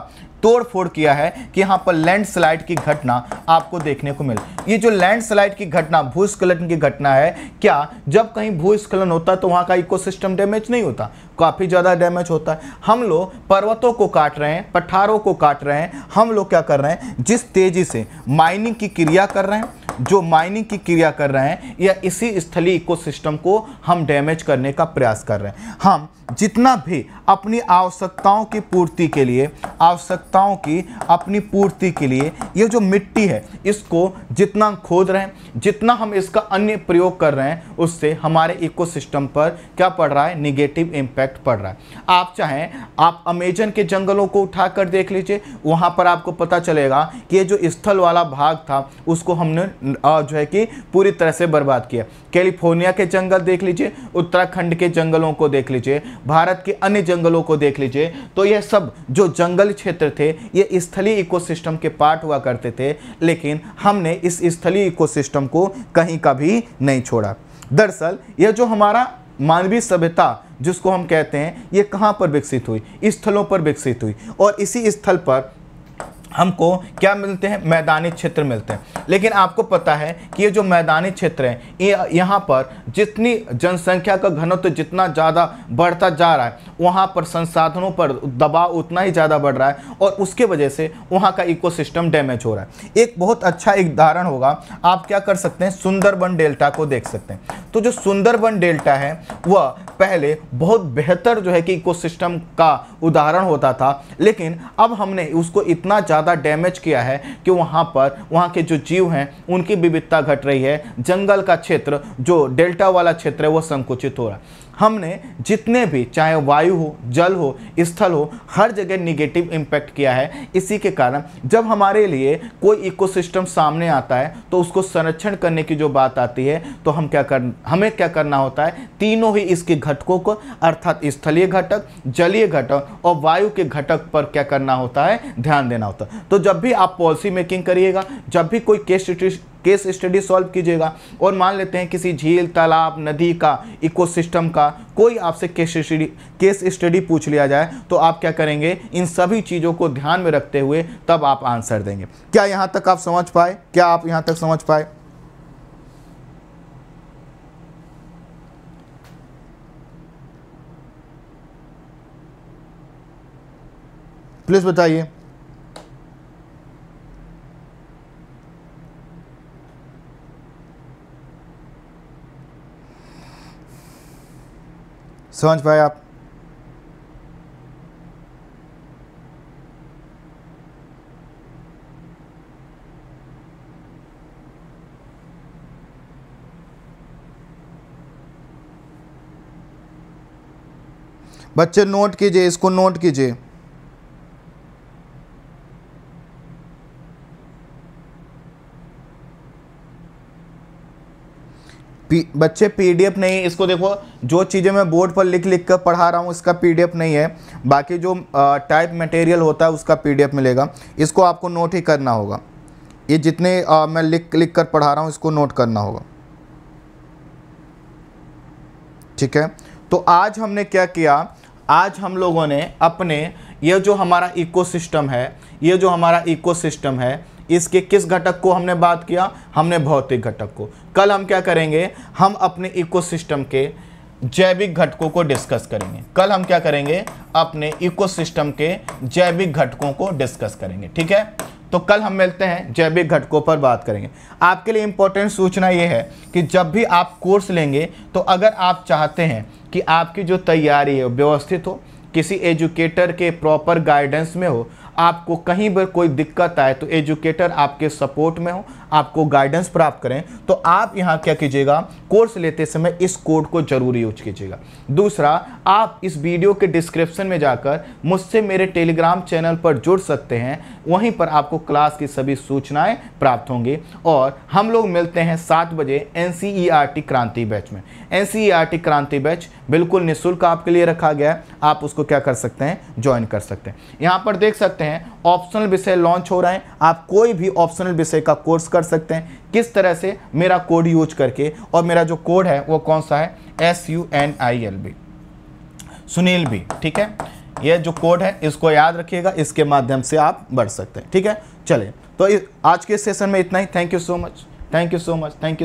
तोड़फोड़ किया है कि यहाँ पर लैंडस्लाइड की घटना आपको देखने को मिले ये जो लैंडस्लाइड की घटना भूस्खलन की घटना है क्या जब कहीं भूस्खलन होता तो वहाँ का इकोसिस्टम डैमेज नहीं होता काफ़ी ज़्यादा डैमेज होता है हम लोग पर्वतों को काट रहे हैं पठारों को काट रहे हैं हम लोग क्या कर रहे हैं जिस तेज़ी से माइनिंग की क्रिया कर रहे हैं जो माइनिंग की क्रिया कर रहे हैं या इसी स्थलीय इकोसिस्टम को हम डैमेज करने का प्रयास कर रहे हैं हम जितना भी अपनी आवश्यकताओं की पूर्ति के लिए आवश्यकताओं की अपनी पूर्ति के लिए ये जो मिट्टी है इसको जितना खोद रहे हैं जितना हम इसका अन्य प्रयोग कर रहे हैं उससे हमारे इकोसिस्टम पर क्या पड़ रहा है निगेटिव इम्पैक्ट पड़ रहा है आप चाहें आप अमेजन के जंगलों को उठा कर देख लीजिए वहाँ पर आपको पता चलेगा कि ये जो स्थल वाला भाग था उसको हमने जो है कि पूरी तरह से बर्बाद किया कैलिफोर्निया के जंगल देख लीजिए उत्तराखंड के जंगलों को देख लीजिए भारत के अन्य जंगलों को देख लीजिए तो यह सब जो जंगल क्षेत्र थे ये स्थलीय इकोसिस्टम के पार्ट हुआ करते थे लेकिन हमने इस स्थलीय इकोसिस्टम को कहीं का भी नहीं छोड़ा दरअसल यह जो हमारा मानवीय सभ्यता जिसको हम कहते हैं ये कहाँ पर विकसित हुई स्थलों पर विकसित हुई और इसी स्थल पर हमको क्या मिलते हैं मैदानी क्षेत्र मिलते हैं लेकिन आपको पता है कि ये जो मैदानी क्षेत्र हैं ये यहाँ पर जितनी जनसंख्या का घनत्व तो जितना ज़्यादा बढ़ता जा रहा है वहाँ पर संसाधनों पर दबाव उतना ही ज़्यादा बढ़ रहा है और उसके वजह से वहाँ का इकोसिस्टम डैमेज हो रहा है एक बहुत अच्छा एक उदाहरण होगा आप क्या कर सकते हैं सुंदरबन डेल्टा को देख सकते हैं तो जो सुंदरबन डेल्टा है वह पहले बहुत बेहतर जो है कि इकोसिस्टम का उदाहरण होता था लेकिन अब हमने उसको इतना ज़्यादा ज़्यादा डैमेज किया है कि वहाँ पर वहाँ के जो जीव हैं उनकी विविधता घट रही है जंगल का क्षेत्र जो डेल्टा वाला क्षेत्र है वो संकुचित हो रहा है हमने जितने भी चाहे वायु हो जल हो स्थल हो हर जगह निगेटिव इम्पैक्ट किया है इसी के कारण जब हमारे लिए कोई इकोसिस्टम सामने आता है तो उसको संरक्षण करने की जो बात आती है तो हम क्या कर हमें क्या करना होता है तीनों ही इसके घटकों को अर्थात स्थलीय घटक जलीय घटक और वायु के घटक पर क्या करना होता है ध्यान देना होता है तो जब भी आप पॉलिसी मेकिंग करिएगा जब भी कोई केस केस स्टडी सॉल्व कीजिएगा और मान लेते हैं किसी झील तालाब नदी का इकोसिस्टम का कोई आपसे केस स्टडी केस स्टडी पूछ लिया जाए तो आप क्या करेंगे इन सभी चीज़ों को ध्यान में रखते हुए तब आप आंसर देंगे क्या यहाँ तक आप समझ पाए क्या आप यहाँ तक समझ पाए प्लीज़ बताइए समझ पाए आप बच्चे नोट कीजिए इसको नोट कीजिए पी, बच्चे पीडीएफ नहीं इसको देखो जो चीज़ें मैं बोर्ड पर लिख लिख कर पढ़ा रहा हूँ इसका पीडीएफ नहीं है बाकी जो टाइप मटेरियल होता है उसका पीडीएफ मिलेगा इसको आपको नोट ही करना होगा ये जितने आ, मैं लिख लिख कर पढ़ा रहा हूँ इसको नोट करना होगा ठीक है तो आज हमने क्या किया आज हम लोगों ने अपने ये जो हमारा इकोसिस्टम है ये जो हमारा इकोसिस्टम है इसके किस घटक को हमने बात किया हमने भौतिक घटक को कल हम क्या करेंगे हम अपने इकोसिस्टम के जैविक घटकों को डिस्कस करेंगे कल हम क्या करेंगे अपने इकोसिस्टम के जैविक घटकों को डिस्कस करेंगे ठीक है तो कल हम मिलते हैं जैविक घटकों पर बात करेंगे आपके लिए इंपॉर्टेंट सूचना ये है कि जब भी आप कोर्स लेंगे तो अगर आप चाहते हैं कि आपकी जो तैयारी है व्यवस्थित हो किसी एजुकेटर के प्रॉपर गाइडेंस में हो आपको कहीं पर कोई दिक्कत आए तो एजुकेटर आपके सपोर्ट में हो आपको गाइडेंस प्राप्त करें तो आप यहां क्या कीजिएगा कोर्स लेते समय इस कोड को जरूर यूज कीजिएगा दूसरा आप इस वीडियो के डिस्क्रिप्शन में जाकर मुझसे मेरे टेलीग्राम चैनल पर जुड़ सकते हैं वहीं पर आपको क्लास की सभी सूचनाएं प्राप्त होंगी और हम लोग मिलते हैं सात बजे एन e क्रांति बैच में एन e क्रांति बैच बिल्कुल निःशुल्क आपके लिए रखा गया है आप उसको क्या कर सकते हैं ज्वाइन कर सकते हैं यहाँ पर देख सकते हैं ऑप्शनल विषय लॉन्च हो रहे हैं आप कोई भी ऑप्शनल विषय का कोर्स कर सकते हैं किस तरह से मेरा कोड यूज करके और मेरा जो कोड है वो कौन सा है S U N I L B Sunil भी ठीक है ये जो कोड है इसको याद रखिएगा इसके माध्यम से आप बढ़ सकते हैं ठीक है चले तो आज के सेशन में इतना ही thank you so much thank you so much thank you